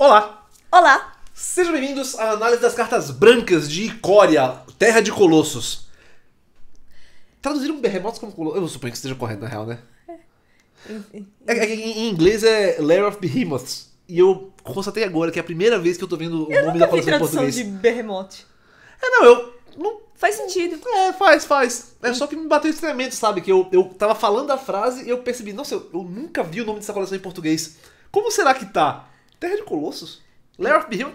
Olá! Olá! Sejam bem-vindos à análise das cartas brancas de Icória, Terra de Colossos. Traduziram berremotos como colossos? Eu suponho que esteja correto, na real, né? É, é, é em inglês é Lair of Behemoths. E eu constatei agora que é a primeira vez que eu tô vendo o eu nome da coleção em português. de berremote. É, não, eu... Não, faz sentido. É, faz, faz. É só hum. que me bateu estranhamento, sabe? Que eu, eu tava falando a frase e eu percebi, nossa, eu, eu nunca vi o nome dessa coleção em português. Como será que tá? Terra de Colossos? Lair of Behemoth?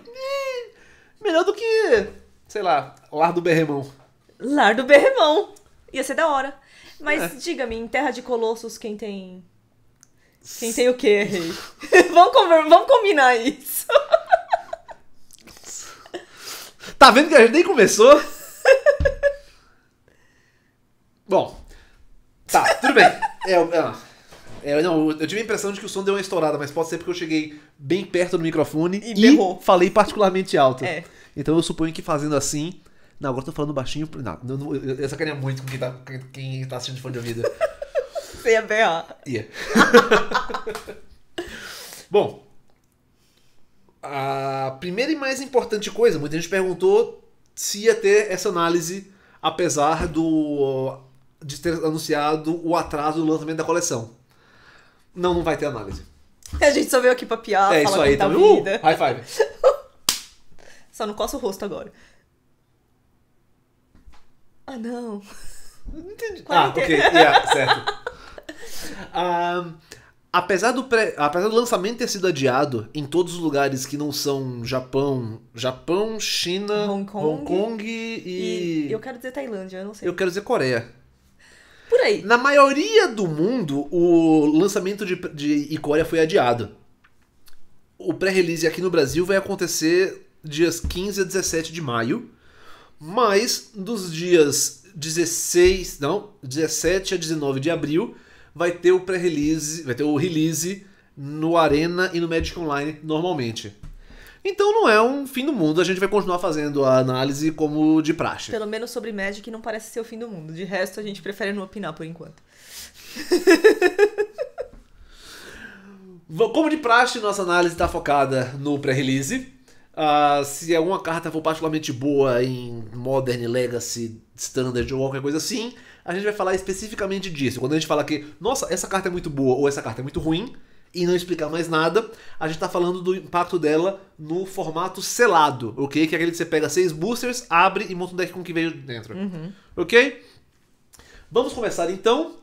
Melhor do que, sei lá, Lar do Berremão. Lar do Berremão. Ia ser da hora. Mas é. diga-me, em Terra de Colossos, quem tem. Quem tem o quê, rei? vamos, vamos combinar isso. tá vendo que a gente nem começou? Bom. Tá, tudo bem. É, é, é, não, eu tive a impressão de que o som deu uma estourada, mas pode ser porque eu cheguei bem perto do microfone e, e falei particularmente alto. É. Então eu suponho que fazendo assim. Não, agora eu tô falando baixinho. Não, eu, eu sacaria muito com quem tá, quem tá assistindo de fone de ouvido. ia bem, ó. Bom. A primeira e mais importante coisa, muita gente perguntou se ia ter essa análise, apesar do de ter anunciado o atraso do lançamento da coleção. Não, não vai ter análise. É, a gente só veio aqui pra piar, é, isso aí, tá então, uh, vida. Uh, high five. só não coça o rosto agora. Ah, não. Não entendi. Ah, ok. Yeah, certo. Um, apesar, do pré, apesar do lançamento ter sido adiado em todos os lugares que não são Japão, Japão, China, Hong Kong, Hong Kong e... e... Eu quero dizer Tailândia, eu não sei. Eu quero dizer Coreia. Peraí. Na maioria do mundo, o lançamento de, de Icória foi adiado. O pré-release aqui no Brasil vai acontecer dias 15 a 17 de maio. Mas dos dias 16, não, 17 a 19 de abril, vai ter o pré-release, vai ter o release no Arena e no Magic Online normalmente. Então não é um fim do mundo, a gente vai continuar fazendo a análise como de praxe. Pelo menos sobre Magic não parece ser o fim do mundo. De resto, a gente prefere não opinar por enquanto. como de praxe, nossa análise está focada no pré-release. Uh, se alguma carta for particularmente boa em Modern, Legacy, Standard ou qualquer coisa assim, a gente vai falar especificamente disso. Quando a gente fala que, nossa, essa carta é muito boa ou essa carta é muito ruim, e não explicar mais nada, a gente está falando do impacto dela no formato selado, ok? Que é aquele que você pega seis boosters, abre e monta um deck com o que veio dentro, uhum. ok? Vamos começar então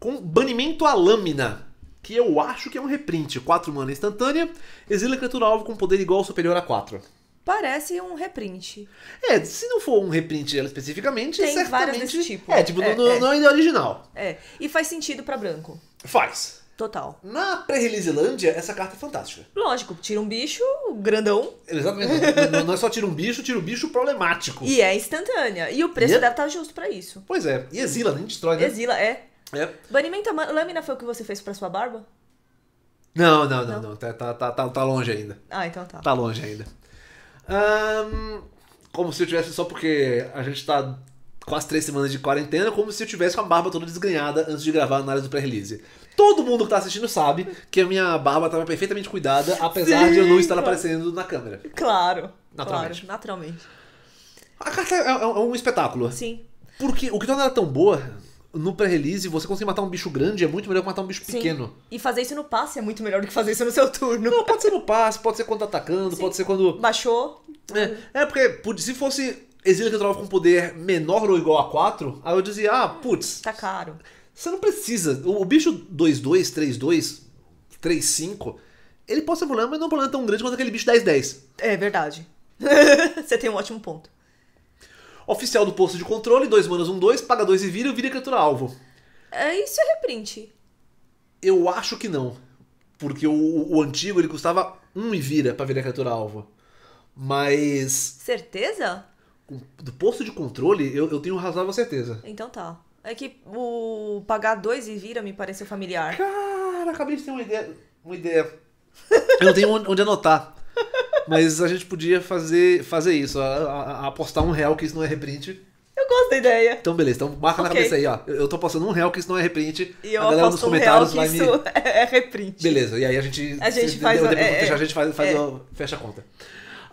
com Banimento à Lâmina, que eu acho que é um reprint. 4 mana instantânea, exila criatura alvo com poder igual ou superior a 4. Parece um reprint. É, se não for um reprint ela especificamente, Tem certamente... vários desse tipo. É, tipo, é, não, é. não é original. É, e faz sentido para branco. Faz. Total. Na pré Lândia, essa carta é fantástica. Lógico, tira um bicho grandão. Exatamente. não, não é só tira um bicho, tira um bicho problemático. E é instantânea. E o preço e é deve estar justo para isso. Pois é. E exila, nem destrói, né? Exila, é. É. Banimento lâmina foi o que você fez pra sua barba? Não, não, não, não. não. Tá, tá, tá, tá, tá longe ainda. Ah, então tá. Tá longe ainda. Um, como se eu tivesse, só porque a gente tá quase três semanas de quarentena, como se eu tivesse com a barba toda desganhada antes de gravar a análise do pré-release. Todo mundo que tá assistindo sabe que a minha barba tava perfeitamente cuidada, apesar Sim, de eu não estar aparecendo na câmera. Claro. Naturalmente. Claro, naturalmente. A carta é, é, é um espetáculo. Sim. Porque o que torna ela tão boa no pré-release, você conseguir matar um bicho grande é muito melhor que matar um bicho Sim. pequeno. E fazer isso no passe é muito melhor do que fazer isso no seu turno. Não, pode ser no passe, pode ser quando tá atacando, Sim. pode ser quando. Baixou. É, é porque se fosse Exílio que eu com poder menor ou igual a 4, aí eu dizia, ah, putz. Tá caro. Você não precisa. O, o bicho 2-2, 3-2, 3-5, ele pode ser um problema, mas não é um problema tão grande quanto aquele bicho 10-10. É verdade. Você tem um ótimo ponto. Oficial do posto de controle, 2 manas, 1-2, um, paga 2 e vira, vira criatura alvo. É, isso é reprint. Eu acho que não. Porque o, o antigo ele custava 1 um e vira pra virar criatura alvo. Mas. Certeza? Do posto de controle, eu, eu tenho razoável certeza. Então tá. É que o pagar dois e vira me pareceu familiar. Cara, acabei de ter uma ideia. Uma ideia. Eu não tenho onde anotar. Mas a gente podia fazer, fazer isso, a, a, a apostar um real que isso não é reprint. Eu gosto da ideia. Então, beleza. Então, marca okay. na cabeça aí, ó. Eu, eu tô apostando um real que isso não é reprint. E eu a galera nos comentários um real que vai isso me... é reprint. Beleza. E aí a gente... A gente faz... É, a gente faz, é. fecha a conta.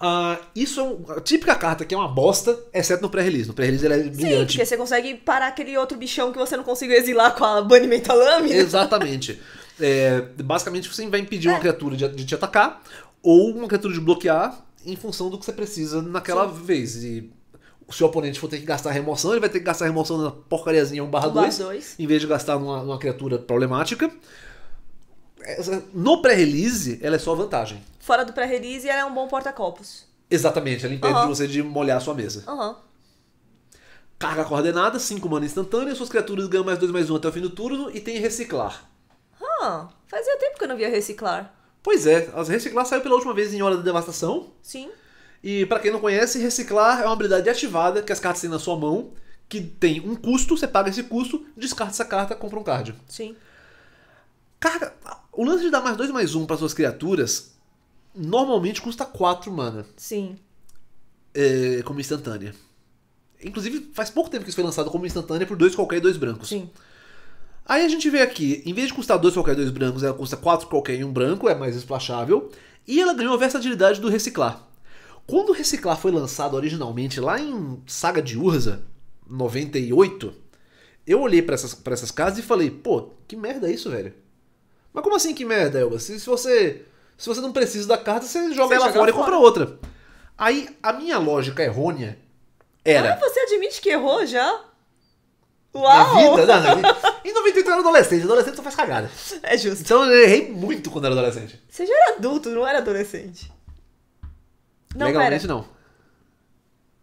Uh, isso é uma típica carta que é uma bosta, exceto no pré-release. No pré-release ela é Sim, brilhante. Sim, porque você consegue parar aquele outro bichão que você não conseguiu exilar com a banimento à lâmina. Exatamente. É, basicamente você vai impedir é. uma criatura de, de, te atacar ou uma criatura de bloquear em função do que você precisa naquela Sim. vez. E se o oponente for ter que gastar remoção, ele vai ter que gastar remoção na porcariazinha 1 barra 2, em vez de gastar numa, numa criatura problemática. No pré-release, ela é só vantagem. Fora do pré-release, ela é um bom porta-copos. Exatamente, ela impede uhum. você de molhar a sua mesa. Uhum. Carga coordenada, 5 mana instantânea, suas criaturas ganham mais 2 mais 1 um até o fim do turno e tem reciclar. Ah, fazia tempo que eu não via reciclar. Pois é, as reciclar saiu pela última vez em Hora da Devastação. Sim. E para quem não conhece, reciclar é uma habilidade ativada que as cartas têm na sua mão, que tem um custo, você paga esse custo, descarta essa carta, compra um card. Sim. Carga. O lance de dar mais 2 mais 1 um para suas criaturas normalmente custa 4 mana. Sim. É, como instantânea. Inclusive, faz pouco tempo que isso foi lançado como instantânea por dois qualquer e dois brancos. Sim. Aí a gente vê aqui, em vez de custar dois qualquer e dois brancos, ela custa quatro qualquer e um branco, é mais esplachável. E ela ganhou a versatilidade do reciclar. Quando o reciclar foi lançado originalmente lá em Saga de Urza, 98, eu olhei para essas, essas casas e falei, pô, que merda é isso, velho? Mas como assim que merda, Elba? Se, se você se você não precisa da carta, você joga você ela fora, e compra outra. Aí a minha lógica errônea era. Ah, você admite que errou já? Uau! Na vida, não, na vida. Em 98 eu era adolescente, adolescente só faz cagada. É justo. Então eu errei muito quando era adolescente. Você já era adulto, não era adolescente. Não, Legalmente pera. não.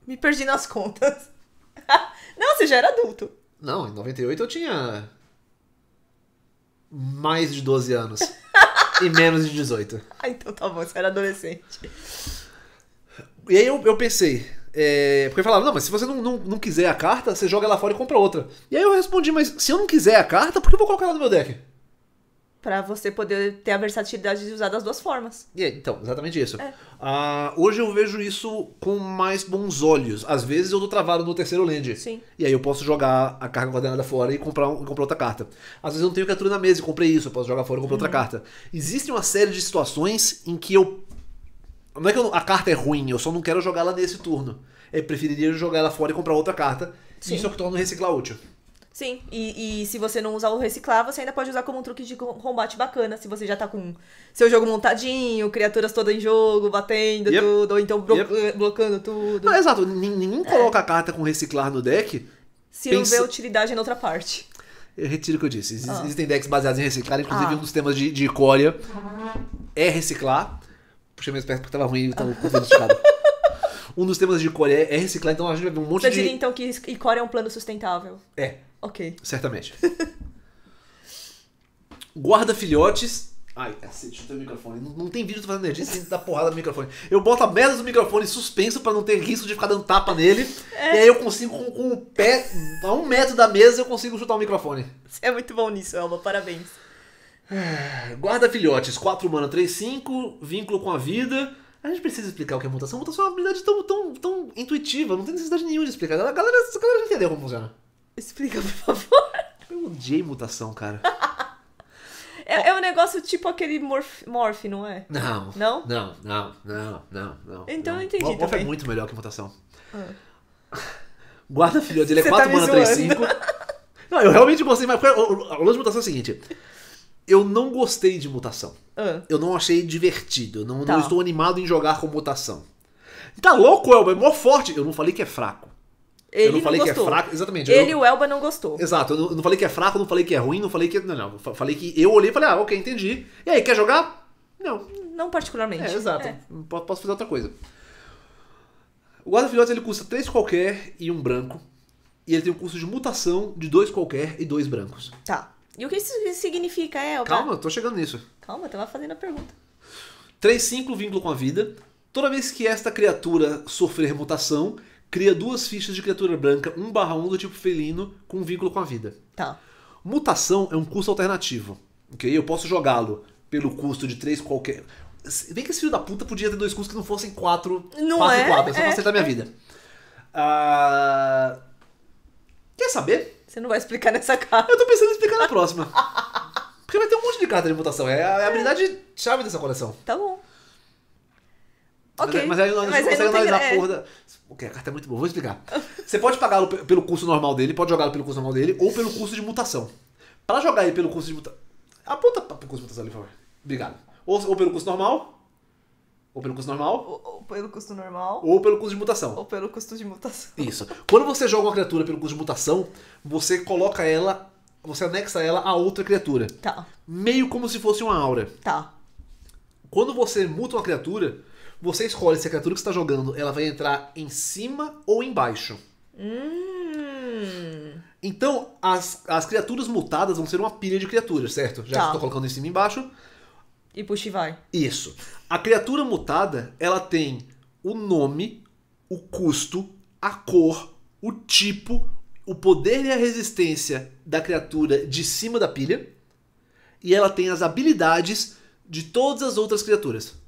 Me perdi nas contas. não, você já era adulto. Não, em 98 eu tinha mais de 12 anos e menos de 18. Ah, então tá bom, você era é adolescente. E aí eu, eu pensei, é, porque falaram, não, mas se você não, não, não quiser a carta, você joga ela fora e compra outra. E aí eu respondi, mas se eu não quiser a carta, por que eu vou colocar ela no meu deck? para você poder ter a versatilidade de usar das duas formas. E yeah, então, exatamente isso. É. Uh, hoje eu vejo isso com mais bons olhos. Às vezes eu tô travado no terceiro land. Sim. E aí eu posso jogar a carga coordenada fora e comprar, um, comprar outra carta. Às vezes eu não tenho criatura na mesa e comprei isso, eu posso jogar fora e comprar uhum. outra carta. Existe uma série de situações em que eu. Não é que eu... a carta é ruim, eu só não quero jogá-la nesse turno. Eu preferiria jogar ela fora e comprar outra carta. Sim. Isso é o que torna o reciclar útil. Sim, e, e, se você não usar o reciclar, você ainda pode usar como um truque de combate bacana, se você já tá com seu jogo montadinho, criaturas todas em jogo, batendo yep. tudo, ou então blo yep. Eh, bloqueando tudo. Não, exato, ninguém é. coloca é. a carta com reciclar no deck. Se pensa... não vê utilidade em outra parte. Eu retiro o que eu disse. Ex ah. Existem decks baseados em reciclar, inclusive ah. um dos temas de, de é reciclar. puxei minhas pés porque tava ruim, tava com o Um dos temas de Coria é reciclar, então a gente vai ver um monte Você de. Você diria então que Coria é um plano sustentável? É. Ok. Certamente. Guarda filhotes. Ai, cacete, chutei o microfone. Não, não tem vídeo do Fazendo Energia sem dar porrada no microfone. Eu boto a merda do microfone suspenso pra não ter risco de ficar dando tapa nele. É. E aí eu consigo, com, com o pé a um metro da mesa, eu consigo chutar o microfone. Você é muito bom nisso, Elba. Parabéns. É, guarda filhotes, 4 mana, 3, 5, vínculo com a vida. A gente precisa explicar o que é mutação. Mutação é uma habilidade tão, tão, tão intuitiva, não tem necessidade nenhuma de explicar. A galera, a galera já entendeu como funciona. Explica, por favor. Eu odiei mutação, cara. é, é um negócio tipo aquele morph, morph, não é? Não. Não? Não, não, não, não, não. Então não. eu entendi. Morph é muito melhor que mutação. Ah. Guarda filho dele é 4 tá mana 3, 5. Não, eu realmente gostei, mas é o lance de mutação é o seguinte. Eu não gostei de mutação. Ah. Eu não achei divertido. Não, tá. não estou animado em jogar com mutação. Tá louco, Elber, é mó forte. Eu não falei que é fraco. Ele eu não falei não que é fraco, exatamente. Ele, eu... o Elba, não gostou. Exato, eu não, eu não, falei que é fraco, não falei que é ruim, não falei que. Não, não. Falei que eu olhei e falei, ah, ok, entendi. E aí, quer jogar? Não. Não particularmente. É, exato. É. Posso fazer outra coisa. O guarda filhotes ele custa 3 qualquer e um branco. E ele tem um custo de mutação de 2 qualquer e 2 brancos. Tá. E o que isso significa, Elba? Calma, tô chegando nisso. Calma, eu tava fazendo a pergunta. 3, 5, vínculo com a vida. Toda vez que esta criatura sofrer mutação, Cria duas fichas de criatura branca 1/1 do tipo felino com vínculo com a vida. Tá. Mutação é um custo alternativo. Ok? Eu posso jogá-lo pelo custo de três qualquer. Bem que esse filho da puta podia ter dois custos que não fossem quatro Não 4 é? e 4. É só é. minha vida. Ah... Quer saber? Você não vai explicar nessa carta. Eu tô pensando em explicar na próxima. Porque vai ter um monte de carta de mutação. é a é habilidade chave dessa coleção. Tá bom. Mas aí nós mas consegue analisar a porra da. Ok, a carta é muito boa, vou explicar. Você pode pagá-lo pelo curso normal dele, pode jogá-lo pelo curso normal dele, ou pelo curso de mutação. Pra jogar ele pelo curso de mutação. Aponta pro curso de mutação ali, por favor. Obrigado. Ou, ou pelo curso normal. Ou pelo custo normal. Ou, ou, pelo custo normal. Ou pelo custo de mutação. Ou pelo custo de mutação. Isso. Quando você joga uma criatura pelo custo de mutação, você coloca ela. Você anexa ela a outra criatura. Tá. Meio como se fosse uma aura. Tá. Quando você muta uma criatura, você escolhe se a criatura que está jogando ela vai entrar em cima ou embaixo. Hum. Então, as, as criaturas mutadas vão ser uma pilha de criaturas, certo? Já tá. que colocando em cima e embaixo. E puxa e vai. Isso. A criatura mutada, ela tem o nome, o custo, a cor, o tipo, o poder e a resistência da criatura de cima da pilha. E ela tem as habilidades de todas as outras criaturas.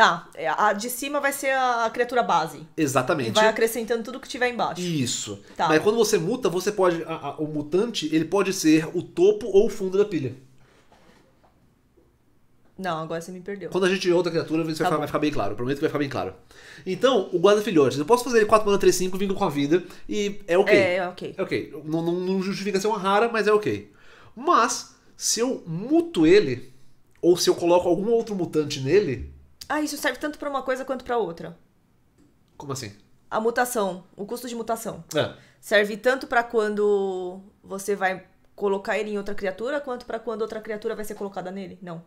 Tá, é, a de cima vai ser a criatura base. Exatamente. E vai acrescentando tudo que tiver embaixo. Isso. Tá. Mas quando você muta, você pode. A, a, o mutante, ele pode ser o topo ou o fundo da pilha. Não, agora você me perdeu. Quando a gente tiver outra criatura, tá vai, ficar, vai, ficar, bem claro. Prometo que vai ficar bem claro. Então, o guarda-filhotes. Eu posso fazer ele 4 mana 3, 5, vindo com a vida. E é ok. É, é ok. É ok. Não, não, não justifica ser uma rara, mas é ok. Mas, se eu muto ele, ou se eu coloco algum outro mutante nele ah, isso serve tanto para uma coisa quanto para outra. Como assim? A mutação, o custo de mutação. É. Serve tanto para quando você vai colocar ele em outra criatura, quanto para quando outra criatura vai ser colocada nele. Não.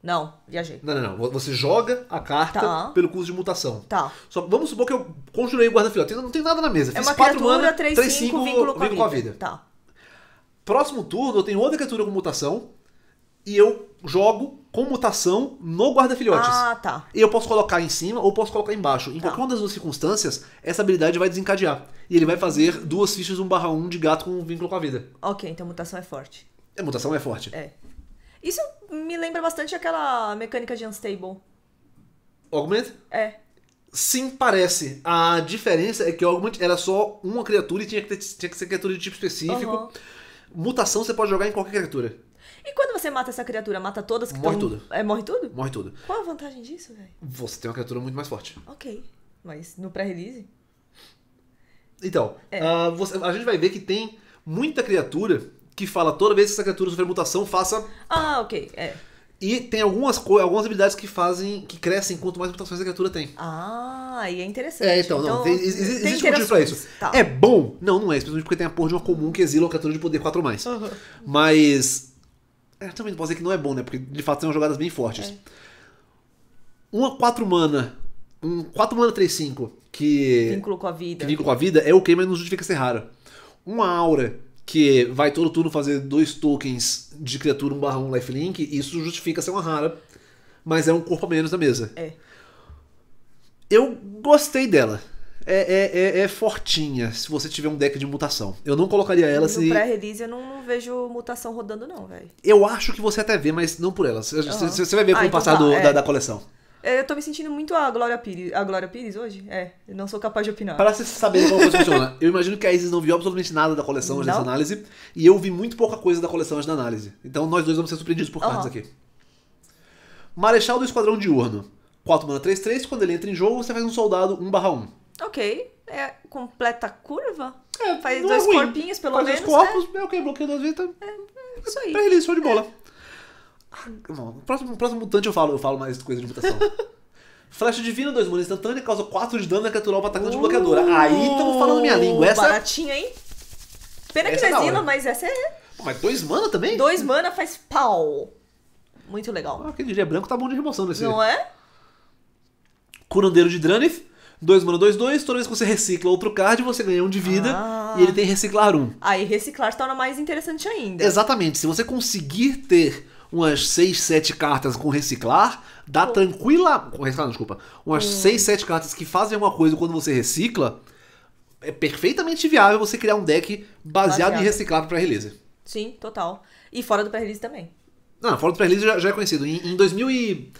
Não, viajei. Não, não, não. Você joga a carta tá. pelo custo de mutação. Tá. Só vamos supor que eu continuei o guarda-filhote. Não tem nada na mesa. É Fiz é uma criatura, 3, 3, 5, 5 vínculo, com vínculo com a vida. Tá. Próximo turno eu tenho outra criatura com mutação e eu jogo com mutação no guarda-filhotes. Ah, tá. E eu posso colocar em cima ou posso colocar embaixo. Em tá. qualquer uma das duas circunstâncias, essa habilidade vai desencadear. E ele vai fazer duas fichas 1/1 de gato com um vínculo com a vida. Ok, então mutação é forte. É mutação é forte. É. Isso me lembra bastante aquela mecânica de Unstable. Augment? É. Sim, parece. A diferença é que o Augment era só uma criatura e tinha que, ter, tinha que ser criatura de tipo específico. Uhum. Mutação você pode jogar em qualquer criatura. E quando você mata essa criatura, mata todas que Morre tão... tudo. É, morre tudo? Morre tudo. Qual a vantagem disso, velho? Você tem uma criatura muito mais forte. Ok. Mas no pré-release? Então, é. uh, você, a gente vai ver que tem muita criatura que fala toda vez que essa criatura sofrer mutação, faça. Ah, ok. É. E tem algumas, algumas habilidades que fazem. que crescem quanto mais mutações a criatura tem. Ah, e é interessante. É, então, então não. Tem, existe tem um motivo pra isso. Tá. É bom? Não, não é, especialmente porque tem a porra de uma comum que exila uma criatura de poder 4 ou mais. Uhum. Mas é, também não posso dizer que não é bom, né? Porque de fato são jogadas bem fortes. É. Uma 4 mana. Um 4 mana 3-5 que. Vínculo com a vida. Que vínculo com a vida é ok, mas não justifica ser rara. Uma aura que vai todo turno fazer dois tokens de criatura 1 barra 1 lifelink, isso justifica ser uma rara, mas é um corpo a menos na mesa. É. Eu gostei dela. É, é, é, é, fortinha se você tiver um deck de mutação. Eu não colocaria ela se. No pré-release eu não, vejo mutação rodando, não, velho. Eu acho que você até vê, mas não por ela. Você, uhum. vai ver com ah, o então passar tá, do, é. da, da coleção. É, eu tô me sentindo muito a Glória Pires. A Glória Pires hoje? É. Eu não sou capaz de opinar. Para você saber como coisa funciona, eu imagino que a Isis não viu absolutamente nada da coleção não. antes da análise. E eu vi muito pouca coisa da coleção antes da análise. Então nós dois vamos ser surpreendidos por uhum. cartas aqui. Marechal do Esquadrão de Urno. 4 mana 3, 3. Quando ele entra em jogo, você faz um soldado 1/1. Ok. É completa curva? É, Faz é dois é corpinhos, pelo Faz menos. Faz né? dois corpos, é. é ok, bloqueio duas vezes. É, é, isso aí. Pra é ele, show de bola. Ah, não, no próximo, próximo mutante eu falo, eu falo mais coisa de mutação. Flecha divina, dois manos instantânea, causa 4 de dano na criatura atacante uh, Aí estamos falando minha língua. Essa baratinha, hein? Pena essa que não é Zila, mas essa é. Pô, mas dois mana também? Dois mana faz pau. Muito legal. Ah, aquele dia branco tá bom de remoção nesse. Não é? Curandeiro de Dranith. 2 mana, 2, 2. Toda vez que você recicla outro card, você ganha um de vida. Ah. E ele tem reciclar um. Aí reciclar torna mais interessante ainda. Exatamente. Se você conseguir ter umas 6, 7 cartas com reciclar, dá oh. tranquila. Com reciclar, não, desculpa. Umas hum. 6, 7 cartas que fazem alguma coisa quando você recicla. É perfeitamente viável você criar um deck baseado, baseado. em reciclar para release. Sim, total. E fora do pré-release também. Não, fora do pré-release já, já, é conhecido. Em, em 2000 e,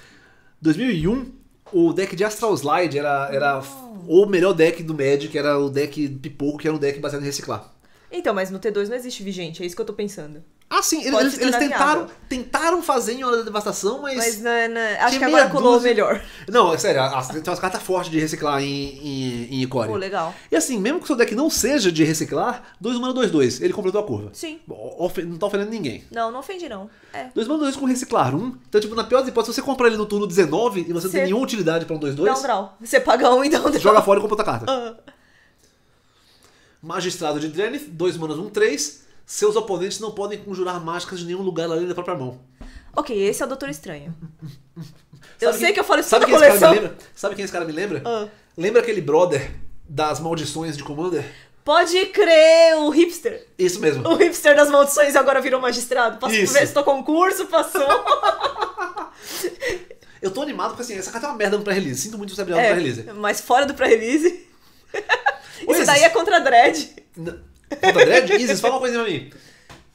2001, o deck de Astral Slide era, era ah. o melhor deck do Magic, era o deck pipoco, que era um deck baseado em reciclar. Então, mas no T2 não existe vigente, é isso que eu tô pensando. Ah, sim, Pode eles, eles tentaram, tentaram fazer em Hora da Devastação, mas. Mas na, né, na... Né, acho que agora colou dúzia... melhor. Não, é sério, as, tem umas cartas fortes de reciclar em, em, em Icore. Pô, legal. E assim, mesmo que o seu deck não seja de reciclar, 2 mana 2 2, ele completou a curva. Sim. Ofe... Não tá ofendendo ninguém. Não, não ofendi, não. É. 2 mana 2 com reciclar 1. Um, então, tipo, na pior das hipóteses, você comprar ele no turno 19 e você não tem nenhuma utilidade pra um 2 2. Dá um draw. Você paga um e dá um draw. Joga fora e compra outra carta. Uh ah. -huh. Magistrado de Drenith, 2 manas, 1, um, 3. Seus oponentes não podem conjurar mágicas de nenhum lugar além da própria mão. Ok, esse é o Doutor Estranho. eu sei que, que eu falei sobre a coleção. Sabe quem esse cara me lembra? Ah. Lembra aquele brother das maldições de Commander? Pode crer, o hipster. Isso mesmo. O hipster das maldições agora virou magistrado. Passou, Isso. Prestou concurso, passou. eu tô animado porque assim, essa carta é uma merda no pré-release. Sinto muito você abrir é, no pré-release. Mas fora do pré-release. Isso daí é contra Dredd. N contra Dredd? Isis, fala uma coisa pra mim.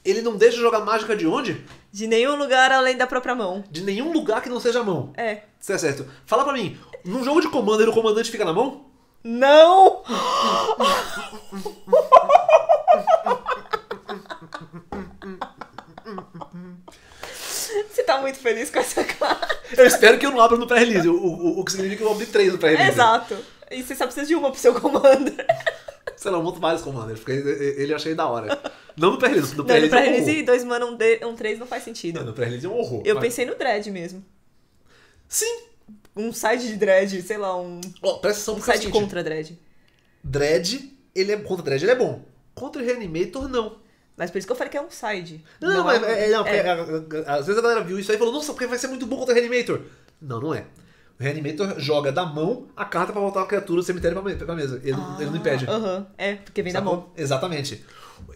Ele não deixa jogar mágica de onde? De nenhum lugar além da própria mão. De nenhum lugar que não seja a mão. É. Isso é certo. Fala pra mim, num jogo de commander o comandante fica na mão? Não! Você tá muito feliz com essa classe. Eu espero que eu não abra no pré-release, o, o, o que significa que eu abri três no pré-release. Exato. E você só precisa de uma pro seu Commander. Sei lá, eu monto vários Commanders, porque ele eu achei da hora. Não no pré-release, no pré-release. Não, no pré-release, é um dois mana, um, de, um três não faz sentido. Não, no pré-release é um horror. Eu mas... pensei no Dread mesmo. Sim! Um side de Dread, sei lá, um. Oh, presta atenção um side contra Dread. Dread, ele é. Contra Dread ele é bom. Contra o Reanimator, não. Mas por isso que eu falei que é um side. Não, não é mas é, é, não, é. às vezes a galera viu isso aí e falou, nossa, porque vai ser muito bom contra o Reanimator. Não, não é. O Reanimator joga da mão a carta para voltar a criatura do cemitério pra, mesa. Ele, ah, ele não impede. Uh -huh. É, porque vem da mão. Exatamente.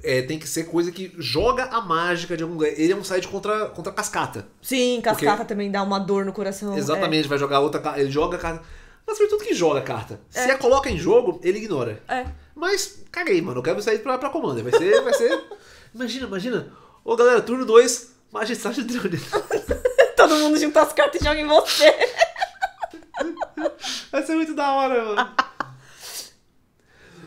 É, tem que ser coisa que joga a mágica de algum lugar. Ele é um side contra, contra cascata. Sim, cascata porque... também dá uma dor no coração. É. Exatamente, é. vai jogar outra carta. Ele joga a carta. Mas sobretudo que joga a carta. É. Se a coloca em jogo, ele ignora. É. Mas caguei, mano. Eu quero sair pra, pra commander. Vai ser. vai ser... imagina, imagina. Ô galera, turno 2, majestade de Todo mundo junta as cartas e joga em você. Vai ser muito da hora, mano.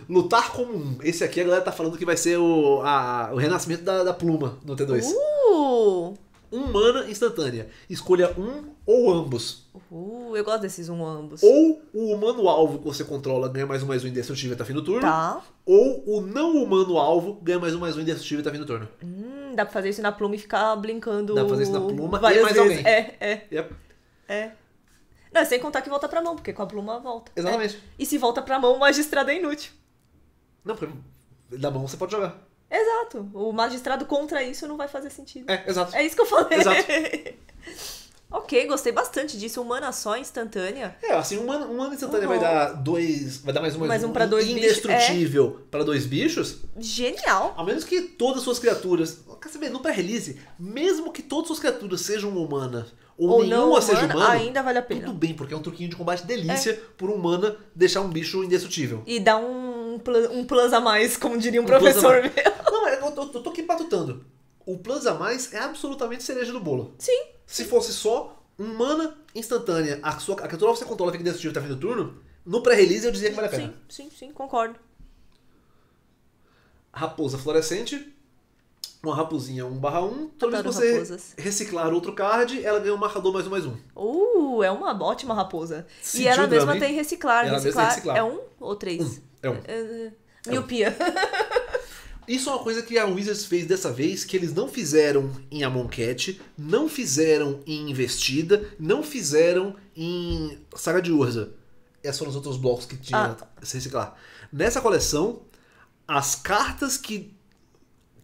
Lutar comum. Esse aqui a galera tá falando que vai ser o, a, o renascimento da, da pluma no T2. Uh! Um mana instantânea. Escolha um ou ambos. Uh, eu gosto desses um ou ambos. Ou o humano-alvo que você controla ganha mais um mais um indestrutível e tá fim do turno. Tá. Ou o não humano-alvo ganha mais um mais um indestrutível e tá fim do turno. Hum, dá pra fazer isso na pluma e ficar brincando. Dá pra fazer isso na pluma e mais vezes. alguém. É, é. Yep. É. Não, sem contar que volta pra mão, porque com a pluma volta. Né? Exatamente. Né? E se volta pra mão, o magistrado é inútil. Não, porque da mão você pode jogar. Exato. O magistrado contra isso não vai fazer sentido. É, exato. É isso que eu falei. Exato. ok, gostei bastante disso. Humana só, instantânea. É, assim, um mana instantânea vai dar uhum. dois. Vai dar mais, mais, mais um. um pra dois Indestrutível bichos. É. pra dois bichos. Genial. A menos que todas as suas criaturas. Quer saber, no pré-release, mesmo que todas as suas criaturas sejam humanas ou, ou nenhuma não, seja humana, humano, ainda vale a pena. Tudo bem, porque é um truquinho de combate delícia é. por mana deixar um bicho indestrutível. E dá um, um plus a mais, como diria um, um professor meu. Não, eu eu tô aqui patutando. O plus a mais é absolutamente cereja do bolo. Sim. Se fosse só um mana instantânea, a, sua, a criatura que você controla fica indestrutível até tá o fim do turno, no pré-release eu dizia que vale a pena. Sim, sim, sim, concordo. Raposa fluorescente, uma raposinha 1 barra 1. Toda vez que você raposas. reciclar outro card, ela ganha um marcador mais um mais um. Uh, é uma ótima raposa. Sentiu e ela mesma tem reciclar. Ela reciclar, mesma reciclar. É um ou três? Um. É um. Eh, é, é miopia. Um. Isso é uma coisa que a Wizards fez dessa vez, que eles não fizeram em Amonquete, não fizeram em Investida, não fizeram em Saga de Urza. Esses foram os outros blocos que tinha ah. reciclar. Nessa coleção, as cartas que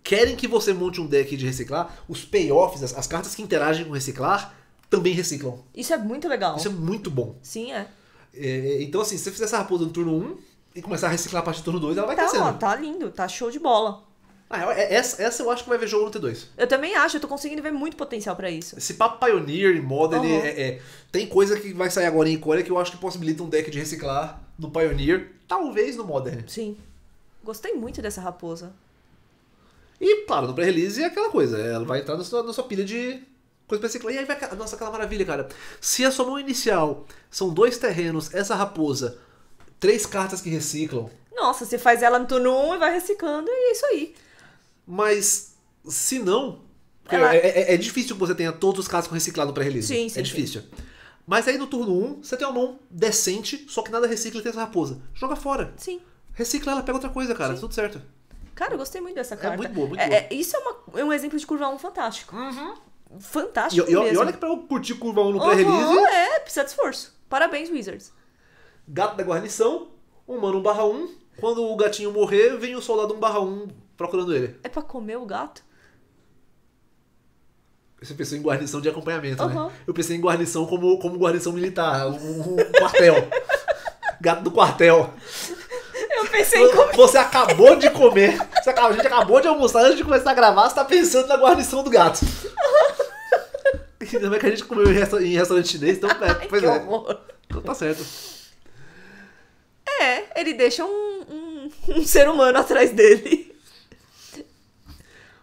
querem que você monte um deck de reciclar, os payoffs, as, as cartas que interagem com reciclar, também reciclam. Isso é muito legal. Isso é muito bom. Sim, é. é, é então, assim, se você fizer essa raposa no turno 1 e começar a reciclar a partir do turno 2, ela vai tá, crescendo. Ó, tá lindo, tá show de bola. Ah, é, é, essa, essa eu acho que vai ver jogo no T2. Eu também acho, eu tô conseguindo ver muito potencial para isso. Esse papo Pioneer e Modern uhum. é, é, tem coisa que vai sair agora em Core que eu acho que possibilita um deck de reciclar no Pioneer, talvez no Modern. Sim. Gostei muito dessa raposa. E, claro, no pré-release é aquela coisa, né? ela vai entrar na sua, na sua pilha de coisa pra reciclar. E aí vai, nossa, aquela maravilha, cara. Se a sua mão inicial são dois terrenos, essa raposa, três cartas que reciclam. Nossa, você faz ela no turno 1 um e vai reciclando, e é isso aí. Mas, se não. Ela... É, é, é, difícil que você tenha todos os cartas com reciclado pré release. Sim, sim. É difícil. Sim. Mas aí no turno 1, um, você tem uma mão decente, só que nada recicla e tem essa raposa. Joga fora. Sim. Recicla ela, pega outra coisa, cara. Sim. Tudo certo. Cara, eu gostei muito dessa é carta. É muito boa, muito é, boa. É, isso é, uma, é, um exemplo de curva 1 fantástico. Uhum. Fantástico e, mesmo. E olha que pra eu curtir curva 1 no uhum, pré-release... Uhum, é, precisa de esforço. Parabéns, Wizards. Gato da guarnição, humano 1 barra 1. Quando o gatinho morrer, vem o soldado 1 barra 1 procurando ele. É pra comer o gato? Você pensou em guarnição de acompanhamento, né? uhum. né? Eu pensei em guarnição como, como guarnição militar, um, um quartel. gato do quartel. Eu pensei em comer. Você acabou de comer. Você acabou, a gente acabou de almoçar antes de começar a gravar, você tá pensando na guarnição do gato. Ainda bem que a gente comeu em, resta em restaurante chinês, então é, pois é. Então tá certo. É, ele deixa um, um, um ser humano atrás dele.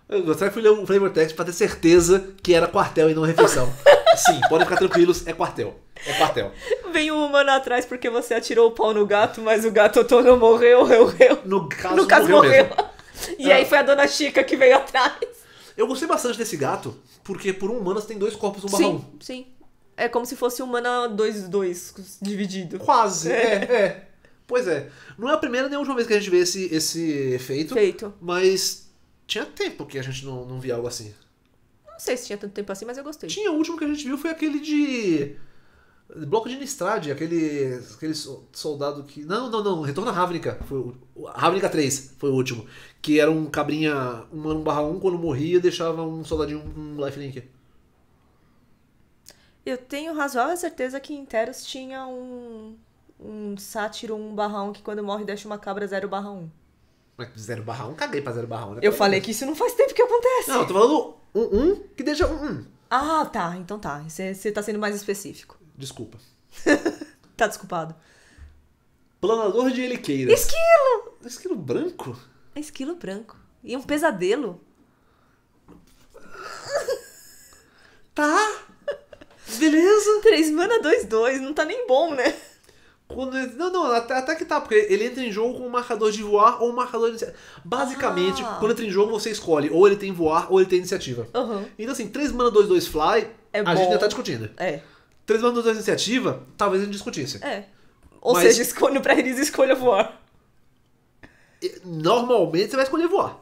Eu gostaria que ler um flavor text pra ter certeza que era quartel e não refeição. Sim, podem ficar tranquilos, é quartel. É quartel. Vem um humano atrás porque você atirou o pau no gato, mas o gato não morreu, eu, eu. No caso, no caso morreu. morreu. E é. aí ah. foi a dona Chica que veio atrás. Eu gostei bastante desse gato, porque por um você tem dois corpos, um barra Sim, sim. É como se fosse humana 2-2 dividido. Quase, é. é, é. Pois é. Não é a primeira nem a última vez que a gente vê esse, esse efeito. Feito. Mas tinha tempo que a gente não, não via algo assim. Não sei se tinha tanto tempo assim, mas eu gostei. Tinha, o último que a gente viu foi aquele de. Bloco de Nistrad, aquele, aquele soldado que. Não, não, não. Retorno a Ravnica. Foi o... Ravnica 3 foi o último. Que era um cabrinha. Um ano barra 1, quando morria, deixava um soldadinho um lifelink. Eu tenho razoável certeza que em Teros tinha um. Um sátiro 1 barra 1 que quando morre deixa uma cabra 0 1 1. Mas 0 barra 1, caguei pra 0 barra 1. Né? Eu falei que isso não faz tempo que acontece. Não, eu tô falando um, um que deixa um, um. Ah, tá. Então tá. Você tá sendo mais específico. Desculpa. tá desculpado. Planador de heliqueiras. Esquilo! Esquilo branco? É esquilo branco. E é um pesadelo. Tá. Beleza. 3 mana 2, 2. Não tá nem bom, né? Quando ele, não, não, até, até, que tá, porque ele entra em jogo com um marcador de voar ou um marcador de Basicamente, ah. quando entra em jogo, você escolhe ou ele tem voar ou ele tem iniciativa. Uhum. Então, assim, 3 mana 2, 2 fly, é a bom. gente ainda tá discutindo. É. Três bandas da iniciativa, talvez a gente discutisse. É. Ou Mas, seja, escolha pra eles escolha voar. Normalmente você vai escolher voar.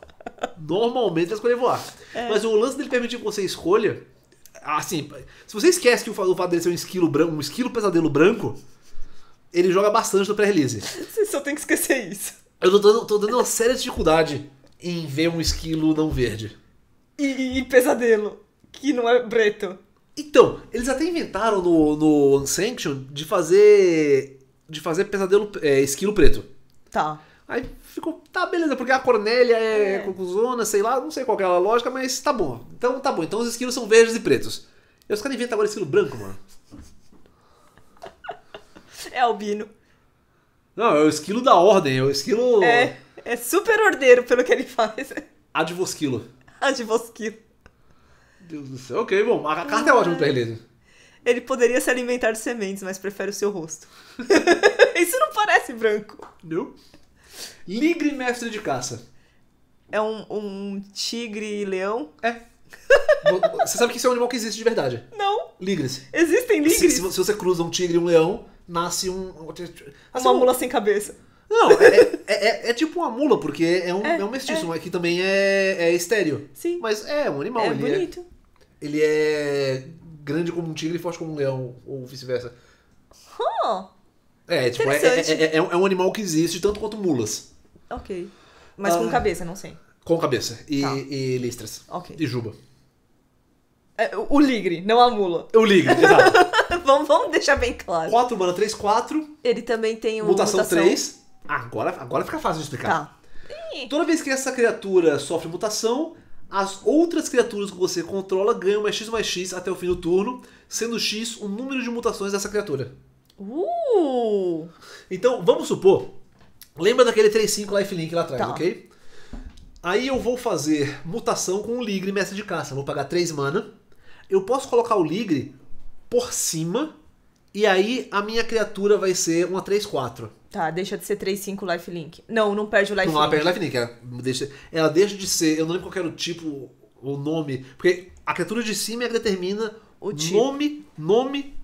Normalmente você vai escolher voar. É. Mas o lance dele permitir que você escolha. Assim, se você esquece que o fato dele ser um esquilo branco, um esquilo pesadelo branco, ele joga bastante no pré-release. Você só tem que esquecer isso. Eu tô dando, tô dando uma séria dificuldade em ver um esquilo não verde. e, e pesadelo, que não é preto. Então, eles até inventaram no, no Unsanctioned de fazer. de fazer pesadelo é, esquilo preto. Tá. Aí ficou, tá, beleza, porque a Cornélia é, é. Cucuzona, sei lá, não sei qual é a lógica, mas tá bom. Então tá bom, então os esquilos são verdes e pretos. E os caras inventam agora esquilo branco, mano. É albino. Não, é o esquilo da ordem, é o esquilo. É, é super ordeiro pelo que ele faz. Advosquilo. Advosquilo. Deus do céu. Ok, bom, a carta é ótima pra ele. Ele poderia se alimentar de sementes, mas prefere o seu rosto. Isso não parece branco. Não. Ligre mestre de caça. É um, um tigre e leão? É. Você sabe que isso é um animal que existe de verdade. Não. Ligres. Existem ligres? Se, se você cruza um tigre e um leão, nasce um. É uma mula sem cabeça. Não, é, é, é, é, tipo uma mula, porque é um, é, é um mestiço, é. que também é, é estéreo. Sim. Mas é um animal. É, é bonito ele é grande como um tigre e forte como um leão, ou vice-versa. Huh. É, tipo, é, é, é, é, um animal que existe tanto quanto mulas. Ok. Mas ah, com cabeça, não sei. Com cabeça. E, tá. e listras. Ok. E juba. o ligre, não a mula. O ligre, exato. vamos, vamos deixar bem claro. 4, mana 3, 4. Ele também tem um. Mutação, mutação 3. Agora, agora fica fácil de explicar. Tá. Toda vez que essa criatura sofre mutação, as outras criaturas que você controla ganham mais X mais X até o fim do turno, sendo X o número de mutações dessa criatura. Uh! Então, vamos supor. Lembra daquele 3-5 lifelink lá atrás, tá. ok? Aí eu vou fazer mutação com o Ligre Mestre de Caça. vou pagar 3 mana. Eu posso colocar o Ligre por cima. E aí a minha criatura vai ser uma 3-4. Tá, deixa de ser 3.5 lifelink. Não, não perde o lifelink. Não, ela perde o lifelink. Ela deixa, ela deixa de ser, eu não lembro qual era o tipo, o nome. Porque a criatura de cima é que determina o tipo. nome, nome,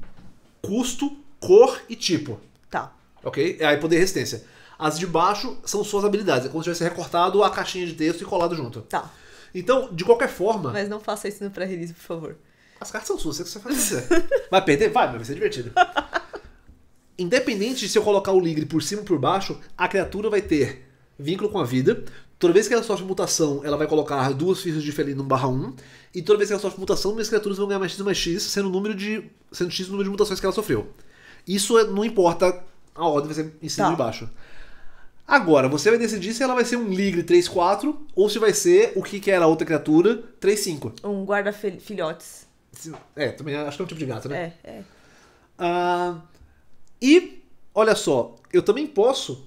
custo, cor e tipo. Tá. Ok? É aí poder e resistência. As de baixo são suas habilidades. É como se tivesse recortado a caixinha de texto e colado junto. Tá. Então, de qualquer forma. Mas não faça isso no pré-release, por favor. As cartas são suas, você que você faz isso. Vai perder? Vai, mas vai ser divertido. Independente de se eu colocar o Ligre por cima ou por baixo, a criatura vai ter vínculo com a vida. Toda vez que ela sofre mutação, ela vai colocar duas fichas de felino 1 barra 1. E toda vez que ela sofre mutação, minhas criaturas vão ganhar mais x mais x, sendo, número de, sendo x o número de mutações que ela sofreu. Isso é, não importa, a ordem vai ser em cima tá. e embaixo. Agora, você vai decidir se ela vai ser um Ligre 3-4 ou se vai ser o que, que era a outra criatura 3-5. Um guarda-filhotes. É, também acho que é um tipo de gato, né? É, é. Ah. Uh... E, olha só, eu também posso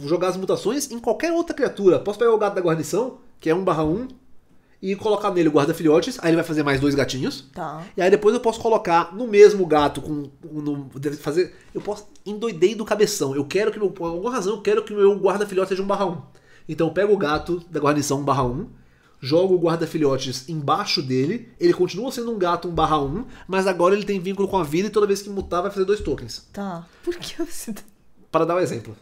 jogar as mutações em qualquer outra criatura. Posso pegar o gato da guarnição, que é 1/1, e colocar nele o guarda-filhotes, aí ele vai fazer mais dois gatinhos. Tá. E aí depois eu posso colocar no mesmo gato com. No, fazer, eu posso. Endoidei do cabeção. Eu quero que meu. Por alguma razão, eu quero que meu guarda-filhote seja 1/1. Então eu pego o gato da guarnição 1/1 joga o guarda-filhotes embaixo dele, ele continua sendo um gato 1 barra 1, mas agora ele tem vínculo com a vida e toda vez que mutar vai fazer dois tokens. Tá. Por que você. Tá- Para dar um exemplo.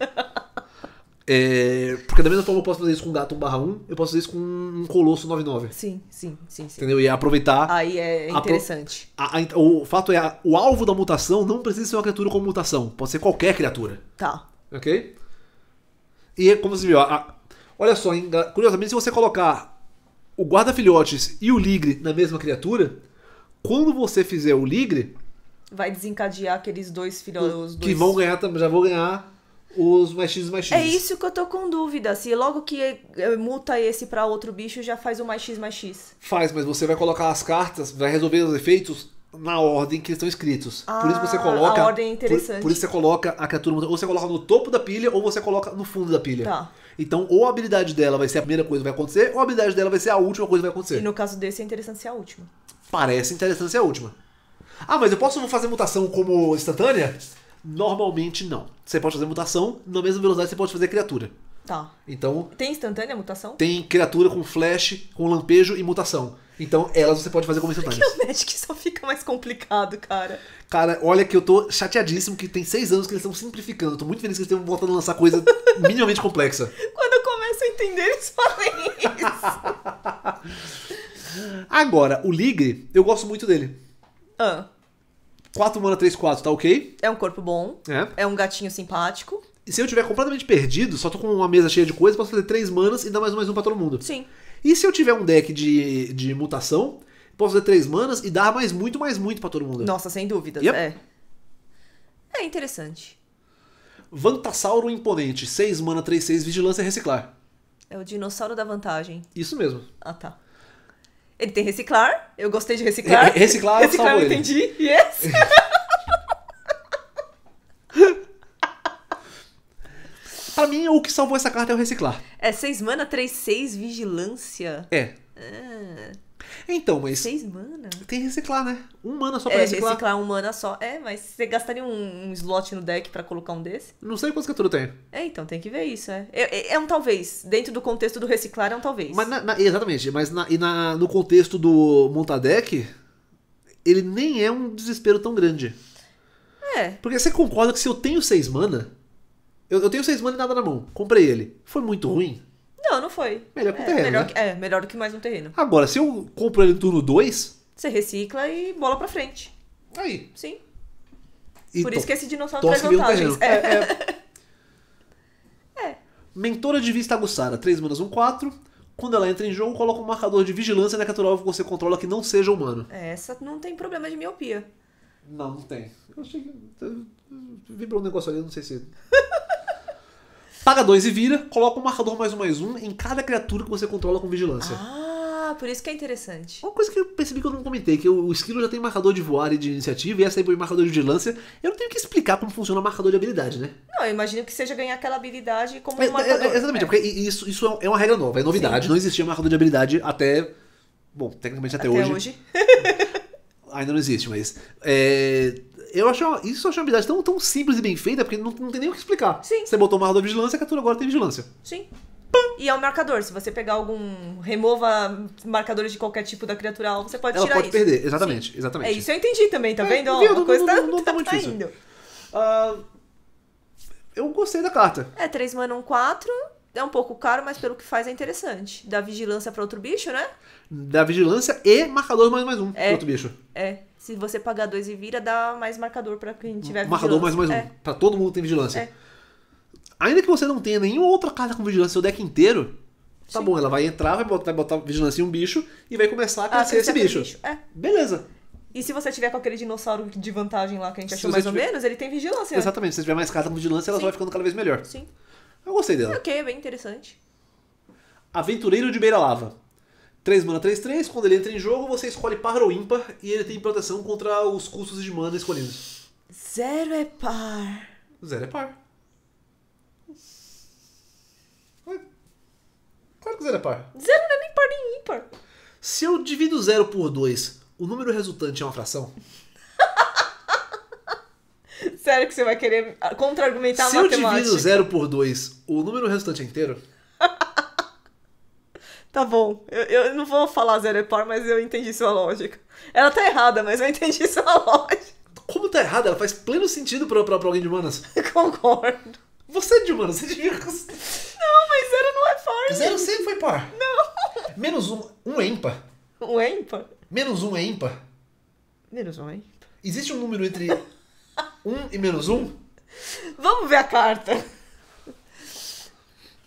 É, porque da mesma forma eu posso fazer isso com um gato 1 barra 1, eu posso fazer isso com um colosso 99. Sim, sim, sim, sim. Entendeu? E é aproveitar. Aí é interessante. A, a, o fato é, a, o alvo da mutação não precisa ser uma criatura com mutação. Pode ser qualquer criatura. Tá. Ok? E é como você viu, olha só, curiosamente, se você colocar o guarda-filhotes e o ligre na mesma criatura, quando você fizer o ligre. Vai desencadear aqueles dois filhotes. Que dois... vão ganhar também, já vão ganhar os mais x mais x. É isso que eu tô com dúvida. Se logo que é, muta esse para outro bicho, já faz o mais x mais x. Faz, mas você vai colocar as cartas, vai resolver os efeitos na ordem que eles estão escritos. Ah, é por isso você coloca. A ordem é interessante. Por, por, isso você coloca a criatura Ou você coloca no topo da pilha, ou você coloca no fundo da pilha. Tá. Então, ou a habilidade dela vai ser a primeira coisa que vai acontecer, ou a habilidade dela vai ser a última coisa que vai acontecer. E no caso desse é interessante ser a última. Parece interessante ser a última. Ah, mas eu posso fazer mutação como instantânea? Normalmente não. Você pode fazer mutação, na mesma velocidade você pode fazer criatura. Tá. Então. Tem instantânea mutação? Tem criatura com flash, com lampejo e mutação. Então, elas você pode fazer como instantâneas. Que o Magic só fica mais complicado, cara. Cara, olha que eu tô chateadíssimo que tem seis anos que eles estão simplificando. tô muito feliz que eles estão voltando a lançar coisa minimamente complexa. Quando eu começo a entender, eles falam isso. Agora, o Ligre, eu gosto muito dele. Ah. 4 mana, 3, 4, tá ok? É um corpo bom. É. É um gatinho simpático. E se eu tiver completamente perdido, só tô com uma mesa cheia de coisas, posso fazer três manas e dar mais um mais um pra todo mundo. Sim. E se eu tiver um deck de, de mutação, posso fazer três manas e dar mais muito, mais muito para todo mundo. Nossa, sem dúvida. Yep. É. É interessante. Vantasauro Imponente, 6 mana, 3, 6, Vigilância e é Reciclar. É o dinossauro da vantagem. Isso mesmo. Ah, tá. Ele tem reciclar, eu gostei de reciclar. reciclar, reciclar eu entendi. Yes! que salvou essa carta é o reciclar. É 6 mana, 3, 6, vigilância. É. é. Então, mas. 6 mana? Tem reciclar, né? Um mana só é, pra é, reciclar. reciclar um mana só. É, mas você gastaria um, um slot no deck para colocar um desse? Não sei quantas criaturas tem. É, então tem que ver isso, é. é. É, é um talvez. Dentro do contexto do reciclar é um talvez. Mas na, na, exatamente, mas na, e na, no contexto do montar deck, ele nem é um desespero tão grande. É. Porque você concorda que se eu tenho 6 mana eu, eu tenho seis mana e nada na mão. Comprei ele. Foi muito ruim? Não, não foi. Melhor que é, o terreno. Melhor, né? É, melhor do que mais um terreno. Agora, se eu compro ele no turno 2. Você recicla e bola pra frente. Aí. Sim. E Por isso que esse dinossauro traz vantagens. É. É, é. é. Mentora de vista aguçada, 3 manas, 1, 4. Quando ela entra em jogo, coloca um marcador de vigilância na criatura que você controla que não seja humano. É, essa não tem problema de miopia. Não, não tem. Eu achei que. Vibrou um negócio ali, não sei se. Paga dois e vira, coloca um marcador mais um mais um em cada criatura que você controla com vigilância. Ah, por isso que é interessante. Uma coisa que eu percebi que eu não comentei, que o Esquilo já tem marcador de voar e de iniciativa, e essa aí foi marcador de vigilância. Eu não tenho que explicar como funciona o marcador de habilidade, né? Não, eu imagino que seja ganhar aquela habilidade como é, um é, marcador. É, exatamente, é. porque isso, isso é, é uma regra nova, é novidade. Sim. Não existia marcador de habilidade até. Bom, tecnicamente até, até hoje. hoje. ainda não existe, mas. É, eu acho isso eu acho uma habilidade tão, tão simples e bem feita, porque não, não tem nem o que explicar. Sim. Você botou o marcador de vigilância, a captura agora tem vigilância. Sim. Pum. E é um marcador. Se você pegar algum. remova marcadores de qualquer tipo da criatura você pode Ela tirar pode isso. perder, exatamente, Sim. exatamente. É isso eu entendi também, tá é, vendo? Viu, uma coisa não, tá, não, não tá, tá muito difícil. indo. Uh, eu gostei da carta. É, 3 mana, 1, 4. É um pouco caro, mas pelo que faz é interessante. Dá vigilância pra outro bicho, né? Dá vigilância e marcador mais, mais um é, pra outro bicho. É. Se você pagar dois e vira, dá mais marcador para quem tiver Marcador vigilância. mais, mais é. um. Pra todo mundo tem vigilância. É. Ainda que você não tenha nenhuma outra carta com vigilância seu deck inteiro, tá bom, ela vai entrar, vai botar, botar vigilância em um bicho e vai começar a ah, crescer esse bicho. bicho. É. Beleza. E se você tiver com aquele dinossauro de vantagem lá que a gente se achou mais tiver... ou menos, ele tem vigilância. Exatamente, se você tiver mais carta com vigilância, ela Sim. vai ficando cada vez melhor. Sim. Eu gostei dela. Ok, é bem interessante. Aventureiro de Beira Lava. 3 mana 3, 3. Quando ele entra em jogo, você escolhe par ou ímpar e ele tem proteção contra os custos de mana escolhidos. Zero é par. Zero é par. É. Claro que zero é par. Zero não é nem par nem ímpar. Se eu divido zero por 2, o número resultante é uma fração? Sério que você vai querer contra-argumentar matemática? Se eu divido zero por 2, o número resultante é inteiro? Tá bom, eu, eu não vou falar zero é par, mas eu entendi sua lógica. Ela tá errada, mas eu entendi sua lógica. Como tá errada? Ela faz pleno sentido pra, pra, pra alguém de humanas. Concordo. Você é de humanas, você devia. Não, mas zero não é par. Zero gente. sempre foi par. Não. Menos um, um é ímpar. Um é ímpar? Menos um é ímpar. Menos um é ímpar. Existe um número entre um e menos um? Vamos ver a carta.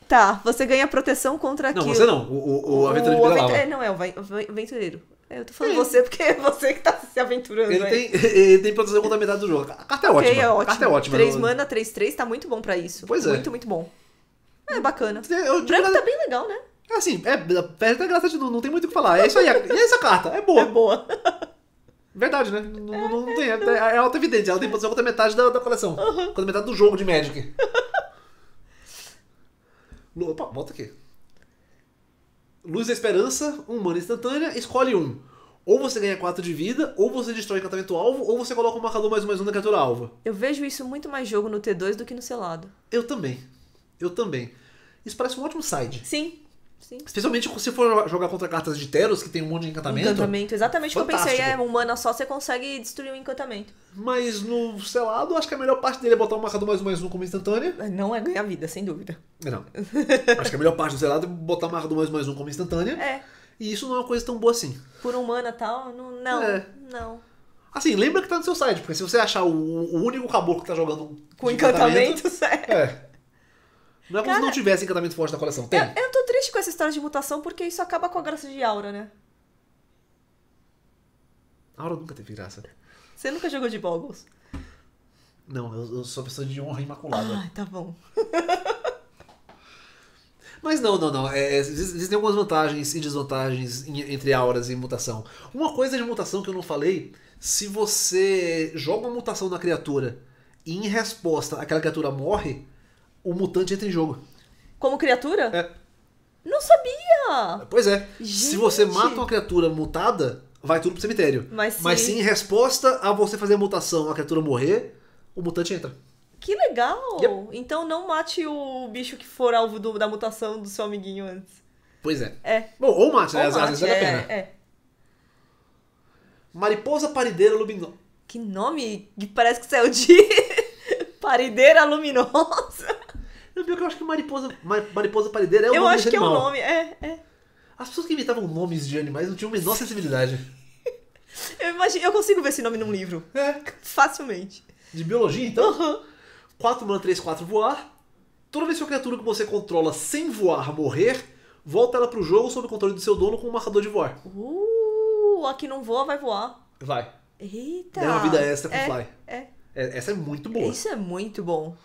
Tá, você ganha proteção contra não, aquilo. Não, você não. O, o, o aventureiro de Pedalava. É, não, é o aventureiro. É, eu tô falando é. você porque é você que tá se aventurando. Ele, né? tem, ele tem proteção contra a metade do jogo. A carta é okay, ótima. É ótimo. A carta é ótima. 3 mana, 3, 3, tá muito bom pra isso. Pois é. Muito, muito bom. É bacana. Eu, o branco tá bem legal, né? É assim, é, perde a graça de não tem muito o que falar. É isso aí. É, e é essa carta? É boa. É boa. Verdade, né? Não, não, não é, tem. É, é auto-evidente. Ela tem proteção contra metade da, da coleção. Uhum. Contra metade do jogo de Magic. Opa, volta aqui. Luz da Esperança, um mana instantânea, escolhe um. Ou você ganha 4 de vida, ou você destrói o encantamento alvo, ou você coloca o um marcador mais um mais um na criatura alva. Eu vejo isso muito mais jogo no T2 do que no selado. Eu também. Eu também. Isso parece um ótimo side. Sim. Sim. Especialmente se for jogar contra cartas de Teros, que tem um monte de encantamento. Encantamento, exatamente o que eu pensei. É, humana só você consegue destruir um encantamento. Mas no selado, acho que a melhor parte dele é botar um marcador mais um mais um como instantânea. É, não é ganhar vida, sem dúvida. Não. acho que a melhor parte do selado é botar um marcador mais um mais um como instantânea. É. E isso não é uma coisa tão boa assim. Por humana tal, não. Não. É. não. Assim, lembra que tá no seu site, porque se você achar o, o único caboclo que tá jogando com encantamento, sério. É. Não é como Cara, se não tivesse encantamento forte na coleção. Tem. Eu, eu tô triste com essa história de mutação porque isso acaba com a graça de Aura, né? Aura nunca teve graça. Você nunca jogou de Boggles? Não, eu, eu sou pessoa de honra imaculada. Ah, tá bom. Mas não, não, não. É, é existem algumas vantagens e desvantagens entre auras e mutação. Uma coisa de mutação que eu não falei: se você joga uma mutação na criatura e em resposta aquela criatura morre, o mutante entra em jogo. Como criatura? É. Não sabia! Pois é. Gente. Se você mata uma criatura mutada, vai tudo pro cemitério. Mas, Mas sim em resposta a você fazer a mutação, a criatura morrer, o mutante entra. Que legal! Yep. Então não mate o bicho que for alvo do, da mutação do seu amiguinho antes. Pois é. É. Bom, ou mate, né? Às vezes vale a é, pena. É, é. Mariposa parideira luminosa. Que nome que parece que saiu de parideira luminosa. Eu, eu acho que mariposa, mariposa parideira é o eu nome Eu acho que animal. é o nome, é, é. As pessoas que imitavam nomes de animais não tinham a menor sensibilidade. eu, imagino, eu consigo ver esse nome num livro. É. Facilmente. De biologia, então? Uhum. 4 mana 3, 4 voar. Toda vez que a criatura que você controla sem voar morrer, volta ela pro jogo sob o controle do seu dono com um marcador de voar. Uh, a que não voa vai voar. Vai. Eita. É uma vida extra com é, fly. É. é. Essa é muito boa. Isso é muito bom.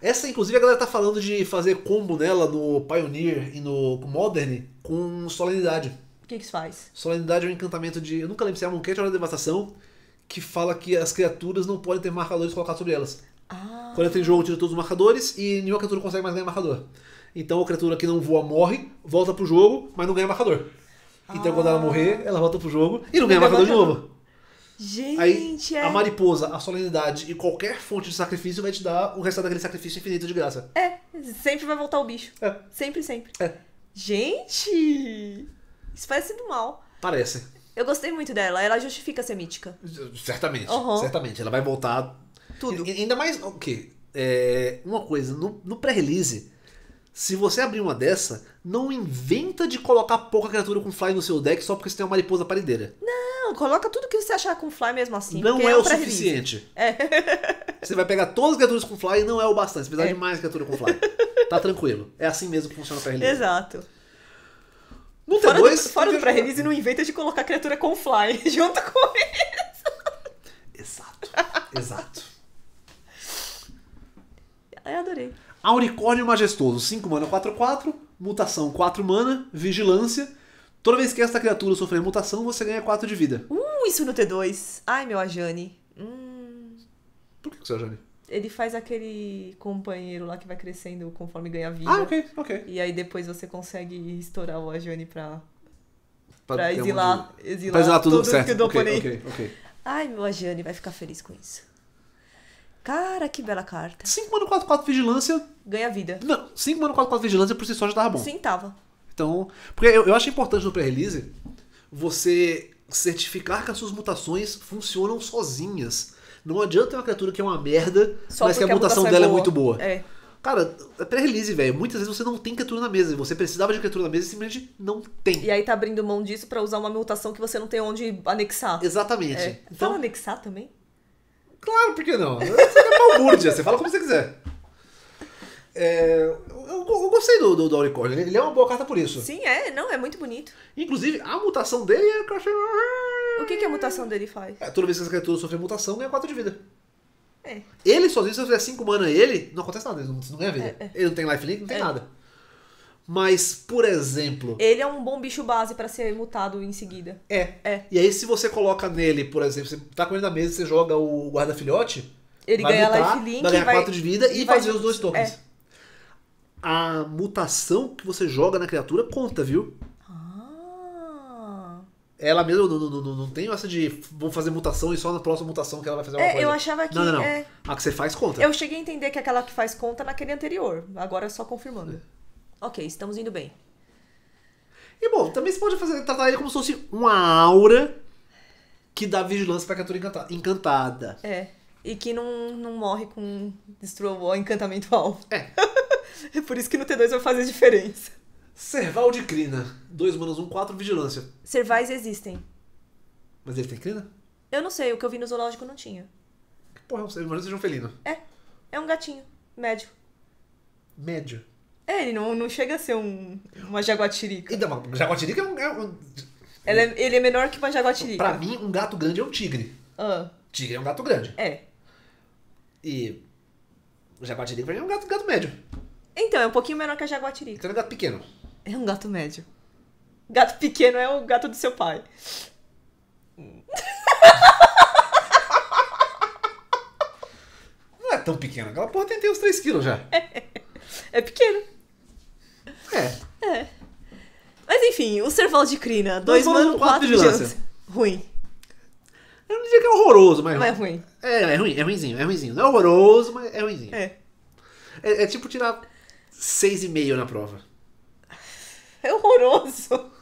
Essa, inclusive, a galera tá falando de fazer combo nela no Pioneer e no Modern com Solenidade. O que que isso faz? Solenidade é um encantamento de. Eu nunca lembro se é a Monquete ou é a Devastação, que fala que as criaturas não podem ter marcadores colocados sobre elas. Ah. Quando entra em jogo, tira todos os marcadores e nenhuma criatura consegue mais ganhar marcador. Então a criatura que não voa morre, volta pro jogo, mas não ganha marcador. Então ah. quando ela ah. morrer, ela volta pro jogo e não, não ganha marcador de novo. Gente, Aí, é... A mariposa, a solenidade e qualquer fonte de sacrifício vai te dar o restante daquele sacrifício infinito de graça. É, sempre vai voltar o bicho. É. Sempre, sempre. É. Gente! Isso parece do mal. Parece. Eu gostei muito dela. Ela justifica ser mítica. Certamente. Uhum. Certamente. Ela vai voltar. Tudo. E, ainda mais, o okay, quê? É, uma coisa, no, no pré-release, se você abrir uma dessa, não inventa de colocar pouca criatura com fly no seu deck só porque você tem uma mariposa parideira. Não, coloca tudo que você achar com fly mesmo assim. Não é, é o suficiente. É. Você vai pegar todas as criaturas com fly e não é o bastante. Você precisa é. de mais criatura com fly. Tá tranquilo. É assim mesmo que funciona pra release. Exato. No fora do, fora do pré-release, não inventa de colocar criatura com fly junto com isso. Exato. Exato. Eu adorei. Auricórnio Majestoso, 5 mana, 4, 4. Mutação, 4 mana. Vigilância. Toda vez que esta criatura sofrer mutação, você ganha 4 de vida. Uh, isso no T2. Ai, meu Ajane. Hum. Por que, o você é Ajane? Ele faz aquele companheiro lá que vai crescendo conforme ganha vida. Ah, ok, ok. E aí depois você consegue estourar o Ajane pra Pra, pra, exilar, exilar, exilar tudo, tudo certo. que do okay, oponente. Okay, okay. Ai, meu, Ajane vai ficar feliz com isso. Cara, que bela carta. 5 mana 4, 4 vigilância. Ganha vida. Não, 5 mana 4, 4 vigilância por si só já tava bom. Sim, tava. Então, porque eu, eu acho importante no pré-release você certificar que as suas mutações funcionam sozinhas. Não adianta ter uma criatura que é uma merda, só mas que a mutação, a mutação é dela é, é muito boa. É. Cara, é pré-release, velho. Muitas vezes você não tem criatura na mesa. Você precisava de criatura na mesa e simplesmente não tem. E aí tá abrindo mão disso para usar uma mutação que você não tem onde anexar. Exatamente. É. Então, Fala anexar também? Claro, por que não? Você é balbúrdia, você fala como você quiser. É, eu, eu, gostei do, do, do Auricórnio, ele é uma boa carta por isso. Sim, é, não, é muito bonito. Inclusive, a mutação dele é O que, que a mutação dele faz? É, toda vez que essa criatura sofre mutação, ganha 4 de vida. É. Ele sozinho, se eu fizer 5 mana ele, não acontece nada, você não, ganha vida. É, é. Ele não tem lifelink, não tem é. nada. Mas, por exemplo. Ele é um bom bicho base para ser mutado em seguida. É. é. E aí, se você coloca nele, por exemplo, você tá com ele na mesa você joga o guarda-filhote. Ele vai ganha mutar, life link. Vai ganhar 4 de vida e, e fazer vai... os dois tokens. É. A mutação que você joga na criatura conta, viu? Ah. ela mesma não, não, não, não, tem essa de vamos fazer mutação e só na próxima mutação que ela vai fazer alguma é, coisa. Eu achava que. Não, não, não. É... A que você faz conta. Eu cheguei a entender que é aquela que faz conta naquele anterior. Agora é só confirmando. É. Ok, estamos indo bem. E bom, também você pode fazer, tratar ele como se fosse uma aura que dá vigilância pra criatura encantada. É. E que não, não morre com destruo o encantamento alvo. É. é por isso que no T2 vai fazer diferença. Serval de crina. 2 manos, 1, um, 4, vigilância. Servais existem. Mas ele tem crina? Eu não sei, o que eu vi no zoológico não tinha. Que porra, é um- imagina que seja um felino. É. É um gatinho. Médio. Médio. É, ele não, não chega a ser um, uma jaguatirica. Então, uma jaguatirica é um. É um... é, ele é menor que uma jaguatirica. Pra mim, um gato grande é um tigre. Ah. Tigre é um gato grande. É. E. O jaguatirica pra mim é um gato, gato médio. Então, é um pouquinho menor que a jaguatirica. Então é um gato pequeno. É um gato médio. Gato pequeno é o gato do seu pai. Não é tão pequeno. Aquela porra tem, tem uns 3 quilos já. É, é pequeno. É. é. Mas enfim, o Serval de Crina, dois Mas mano, quatro, quatro vigilância. Ruim. Eu não diria que é horroroso, mas. É mas é ruim. É, é ruim, é ruimzinho, é ruimzinho. Não é horroroso, mas é ruimzinho. É. É, é tipo tirar 6,5 na prova. É horroroso.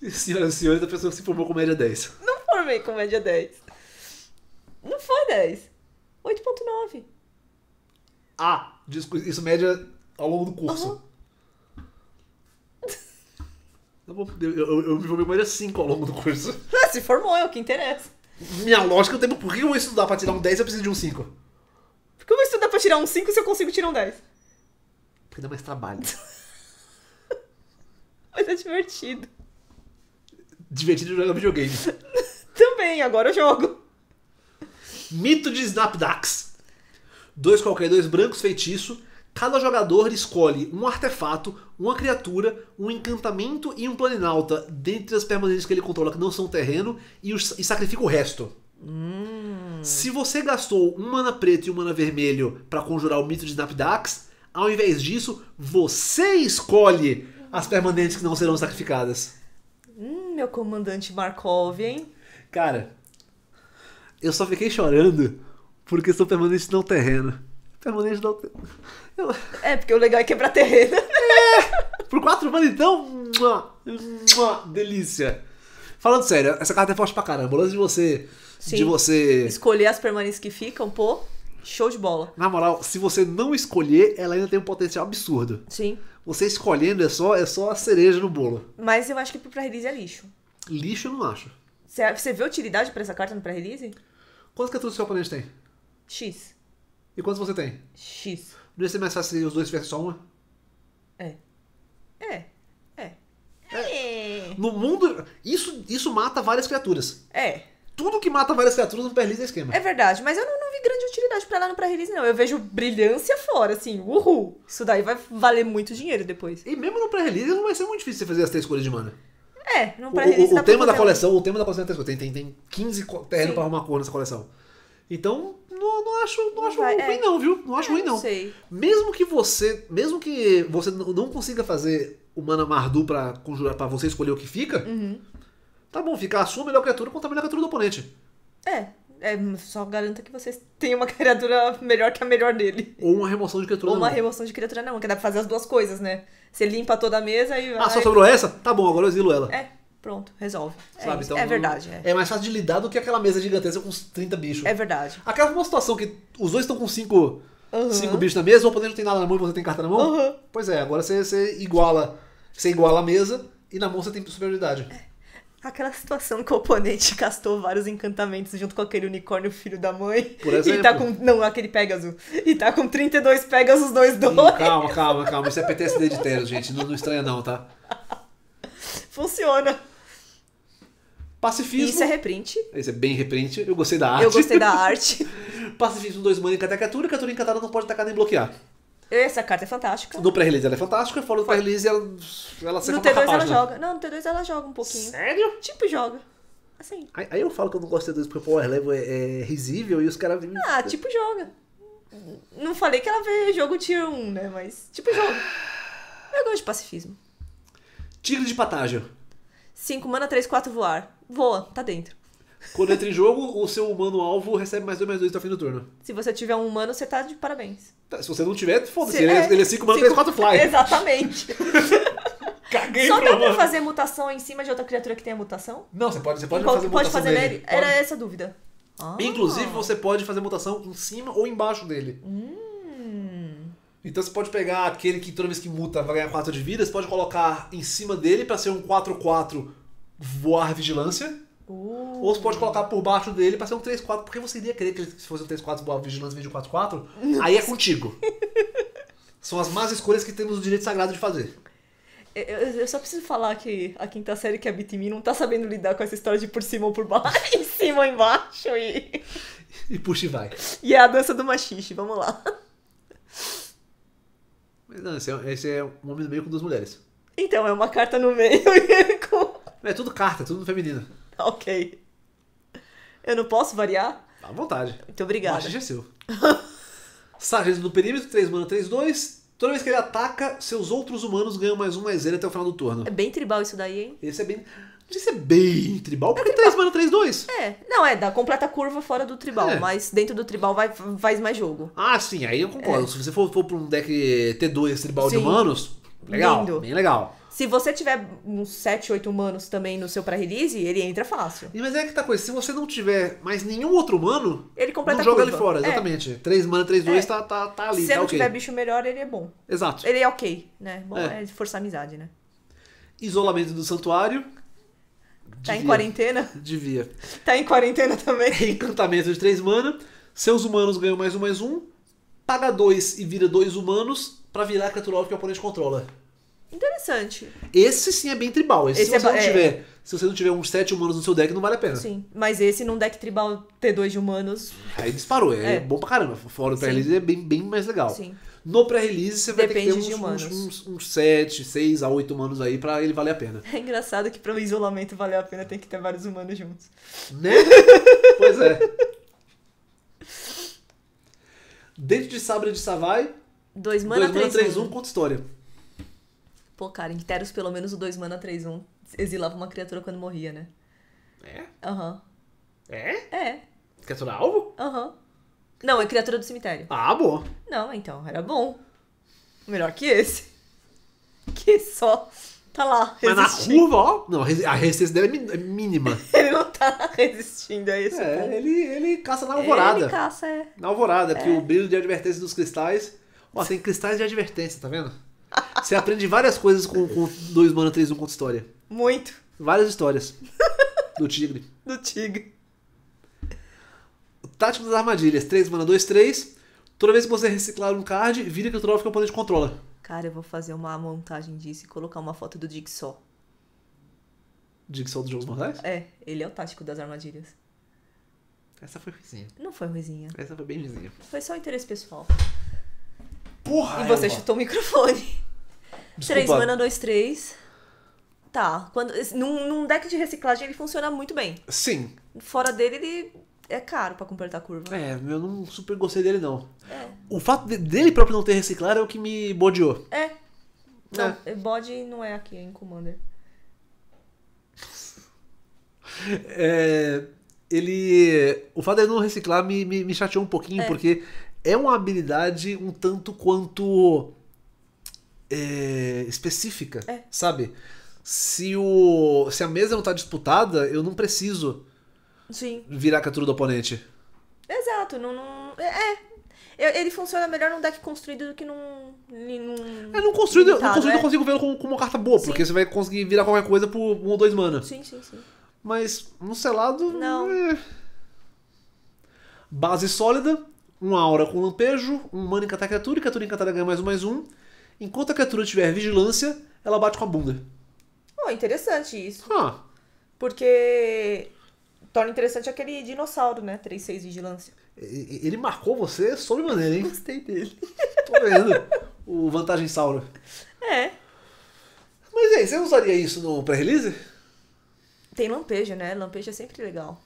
Senhoras e senhores, a pessoa se formou com média 10. Não formei com média 10. Não foi 10. 8,9. Ah, isso média ao longo do curso. Uhum. Eu, eu, eu, me formei mais cinco ao longo do curso. Ah, se formou, é o que interessa. Minha lógica é o tempo. Por que eu vou estudar pra tirar um 10 e eu preciso de um 5? Por que eu vou estudar pra tirar um 5 se eu consigo tirar um 10? Porque dá mais trabalho. Mas é divertido. Divertido jogar videogame. Também, agora eu jogo. Mito de Snapdax. Dois qualquer dois brancos feitiço Cada jogador escolhe um artefato, uma criatura, um encantamento e um planinauta dentre as permanentes que ele controla que não são terreno e, os, e sacrifica o resto. Hum. Se você gastou um mana preto e um mana vermelho para conjurar o mito de Snapdax, ao invés disso, você escolhe as permanentes que não serão sacrificadas. Hum, meu comandante Markov, hein? Cara, eu só fiquei chorando porque são permanentes não terreno. Permanente não. Eu... É, porque o legal é quebrar terreno. É! Por quatro bandas, então. Mua, mua, delícia. Falando sério, essa carta é forte pra caramba. O lance de você. Sim. De você. Escolher as permanentes que ficam, pô. Show de bola. Na moral, se você não escolher, ela ainda tem um potencial absurdo. Sim. Você escolhendo é só, é só a cereja no bolo. Mas eu acho que pra release é lixo. Lixo eu não acho. Você vê utilidade pra essa carta no pré-release? Quantas criaturas o seu oponente tem? X. E quantos você tem? X. Não ia ser mais fácil se os dois tivessem só uma? É. é. É. É. É. No mundo. Isso, isso mata várias criaturas. É. Tudo que mata várias criaturas pré-release é esquema. É verdade, mas eu não, não vi grande utilidade pra lá no pré-release, não. Eu vejo brilhância fora, assim, uhul. Isso daí vai valer muito dinheiro depois. E mesmo no pré-release não vai ser muito difícil você fazer as três cores de mana. É, no pré-release. O, o, o tema da coleção, o tema da coleção é tem, tem, tem 15 terrenos pra arrumar cor nessa coleção. Então, não, não acho, não, não acho vai, ruim, é. não, viu? Não acho é, ruim, não. Sei. Mesmo que você. Mesmo que você não consiga fazer o Mana Mardu pra conjurar para você escolher o que fica, uhum. tá bom, fica a sua melhor criatura contra a melhor criatura do oponente. É. É, só garanta que vocês tenham uma criatura melhor que a melhor dele. Ou uma remoção de criatura Ou uma remoção de criatura não, que dá pra fazer as duas coisas, né? Você limpa toda a mesa e. Ah, vai... só sobrou essa? Tá bom, agora eu exilo ela. É. Pronto, resolve. É Sabe? É, então, é verdade. É. é. mais fácil de lidar do que aquela mesa gigantesca com uns 30 bichos. É verdade. Aquela uma situação que os dois estão com 5 uhum. cinco bichos na mesa, o oponente não tem nada na mão e você tem carta na mão. Uhum. Pois é, agora você, você, iguala. Você iguala a mesa e na mão você tem superioridade. É. Aquela situação que o oponente castou vários encantamentos junto com aquele unicórnio filho da mãe. Por exemplo. E tá com. Não, aquele Pegasus. E tá com 32 Pegasus, dois dois. Hum, calma, calma, calma. Isso é PTSD de Teros, gente. Não, não estranha, não, tá? Funciona. Pacifismo. Isso é reprint. Isso é bem reprint. Eu gostei da arte. Eu gostei da arte. Pacifismo 2 mana em cada criatura, criatura encantada não pode atacar nem bloquear. Essa carta é fantástica. No pré-release ela é fantástica, fora do pré-release ela, ela seca No T2 ela joga. Não, no T2 ela joga um pouquinho. Sério? Tipo, joga. Assim. Aí, aí eu falo que eu não gosto de T2 porque o power level é, é risível e os caras. Ah, tipo, joga. Não falei que ela vê jogo tier 1, né? Mas, tipo, joga. Eu gosto de pacifismo. Tigre de patágio. 5 mana, 3, 4 voar voa, tá dentro. Quando entra em jogo, o seu humano-alvo recebe mais dois mais dois até o fim do turno. Se você tiver um humano, você tá de parabéns. Tá, se você não tiver, foda-se. Ele, é-, é, ele é 5 mana, 3, 4 fly. Exatamente. Caguei Só dá pra fazer mutação em cima de outra criatura que tenha mutação? Não, você pode, você pode fazer pode mutação. fazer nele? Era pode. essa a dúvida. Ah. Inclusive, você pode fazer mutação em cima ou embaixo dele. Hum. Então você pode pegar aquele que toda vez que muta vai ganhar 4 de vida, você pode colocar em cima dele pra ser um 4-4 voar vigilância. Uh. Ou você pode colocar por baixo dele pra ser um 3-4, porque você iria querer que se fosse um 3-4 voar vigilância em um 4-4, aí é contigo. São as más escolhas que temos o direito sagrado de fazer. Eu, eu, só preciso falar que a quinta série que habita é em mim não tá sabendo lidar com essa história de por cima ou por baixo, em cima ou embaixo e. E puxa e vai. E é a dança do machixe, vamos lá. Mas não, esse é, esse é um homem no meio com duas mulheres. Então, é uma carta no meio É tudo carta, tudo feminino. Ok. Eu não posso variar? Tá à vontade. Muito obrigada. Machista é seu. Sargento do perímetro, 3 mana, 3, 2. Toda vez que ele ataca, seus outros humanos ganham mais um mais ele até o final do turno. É bem tribal isso daí, hein? Esse é bem. Isso é bem tribal, porque é tribal. 3 mana 3, 2. É, não, é, da completa curva fora do tribal, é. mas dentro do tribal vai, faz mais jogo. Ah, sim, aí eu concordo. É. Se você for, for pra um deck T2 tribal sim. de humanos, legal, Lindo. bem legal. Se você tiver uns 7, 8 humanos também no seu pré-release, ele entra fácil. Mas é que tá coisa, se você não tiver mais nenhum outro humano, ele completa não joga ele fora, é. exatamente. 3 é. mana, 3, 2, é. tá, tá, tá ali. Se tá não okay. tiver bicho melhor, ele é bom. Exato. Ele é ok, né? Bom é, é forçar amizade, né? Isolamento do santuário. Tá em quarentena? Devia. Tá em quarentena também. Encantamento de 3 mana. Seus humanos ganham mais um, mais um. Paga 2 e vira 2 humanos pra virar a criatura que o oponente controla. Interessante. Esse sim é bem tribal. Esse, esse se é você é, não tiver. É... Se você não tiver uns 7 humanos no seu deck, não vale a pena. Sim. Mas esse num deck tribal ter 2 de humanos. Aí disparou, é, é. bom pra caramba. Fora do pré-release é bem, bem mais legal. Sim. No pré-release você vai ter que ter uns, uns, uns, uns 7, 6 a 8 humanos aí pra ele valer a pena. É engraçado que pra um isolamento valer a pena tem que ter vários humanos juntos. Né? pois é. Dente de Sabra de Savai. 2 mana 3 1 um. conta história pô, cara, em Teros pelo menos o 2 mana 3 1 exilava uma criatura quando morria, né? É? Aham. Uhum. É? É. Criatura alvo? Aham. Uhum. Não, é criatura do cemitério. Ah, boa. Não, então, era bom. Melhor que esse. Que só tá lá resistindo. Mas na curva, ó, não, a resistência dele é, é mínima. ele não tá resistindo a isso. É, ele, ele caça na alvorada. Ele caça, é. Na alvorada, é. que o brilho de advertência dos cristais... Ó, tem cristais de advertência, tá vendo? Você aprende várias coisas com, com 2 mana 3 1 conto história. Muito. Várias histórias. Do tigre. Do tigre. Tático das armadilhas. 3 mana 2, 3. Toda vez que você reciclar um card, vira que o troféu fica o de controla. Cara, eu vou fazer uma montagem disso e colocar uma foto do Jigsaw. Jigsaw dos Jogos Mortais? É, ele é o tático das armadilhas. Essa foi ruizinha. Não foi ruizinha. Essa foi bem ruizinha. Foi só interesse pessoal. Porra! E você chutou o microfone. Três mana, dois, três. Tá. Quando, num, num deck de reciclagem ele funciona muito bem. Sim. Fora dele, ele é caro para completar a curva. É, eu não super gostei dele, não. É. O fato dele próprio não ter reciclado é o que me bodeou. É. Não, é. bode não é aqui, é em Commander. É, ele. O fato dele não reciclar me, me, me chateou um pouquinho, é. porque é uma habilidade um tanto quanto é, específica, é. sabe? Se, o, se a mesa não tá disputada, eu não preciso Sim. virar a captura do oponente. Exato, não, não é, é. ele funciona melhor num deck construído do que num. num é, num construído, limitado, num construído é? eu consigo vê-lo como, como, uma carta boa, sim. porque você vai conseguir virar qualquer coisa por um ou dois mana. Sim, sim, sim. Mas no selado. Não. É... Base sólida, um aura com lampejo, um mana encantar criatura, criatura encantada ganha mais um, mais um. Enquanto a criatura tiver vigilância, ela bate com a bunda. Oh, interessante isso. Huh. Ah. Porque torna interessante aquele dinossauro, né? 3-6 vigilância. Ele marcou você sobremaneira, hein? Gostei dele. Tô vendo. o Vantagem Sauro. É. Mas e aí, você usaria isso no pré-release? Tem lampejo, né? Lampejo é sempre legal.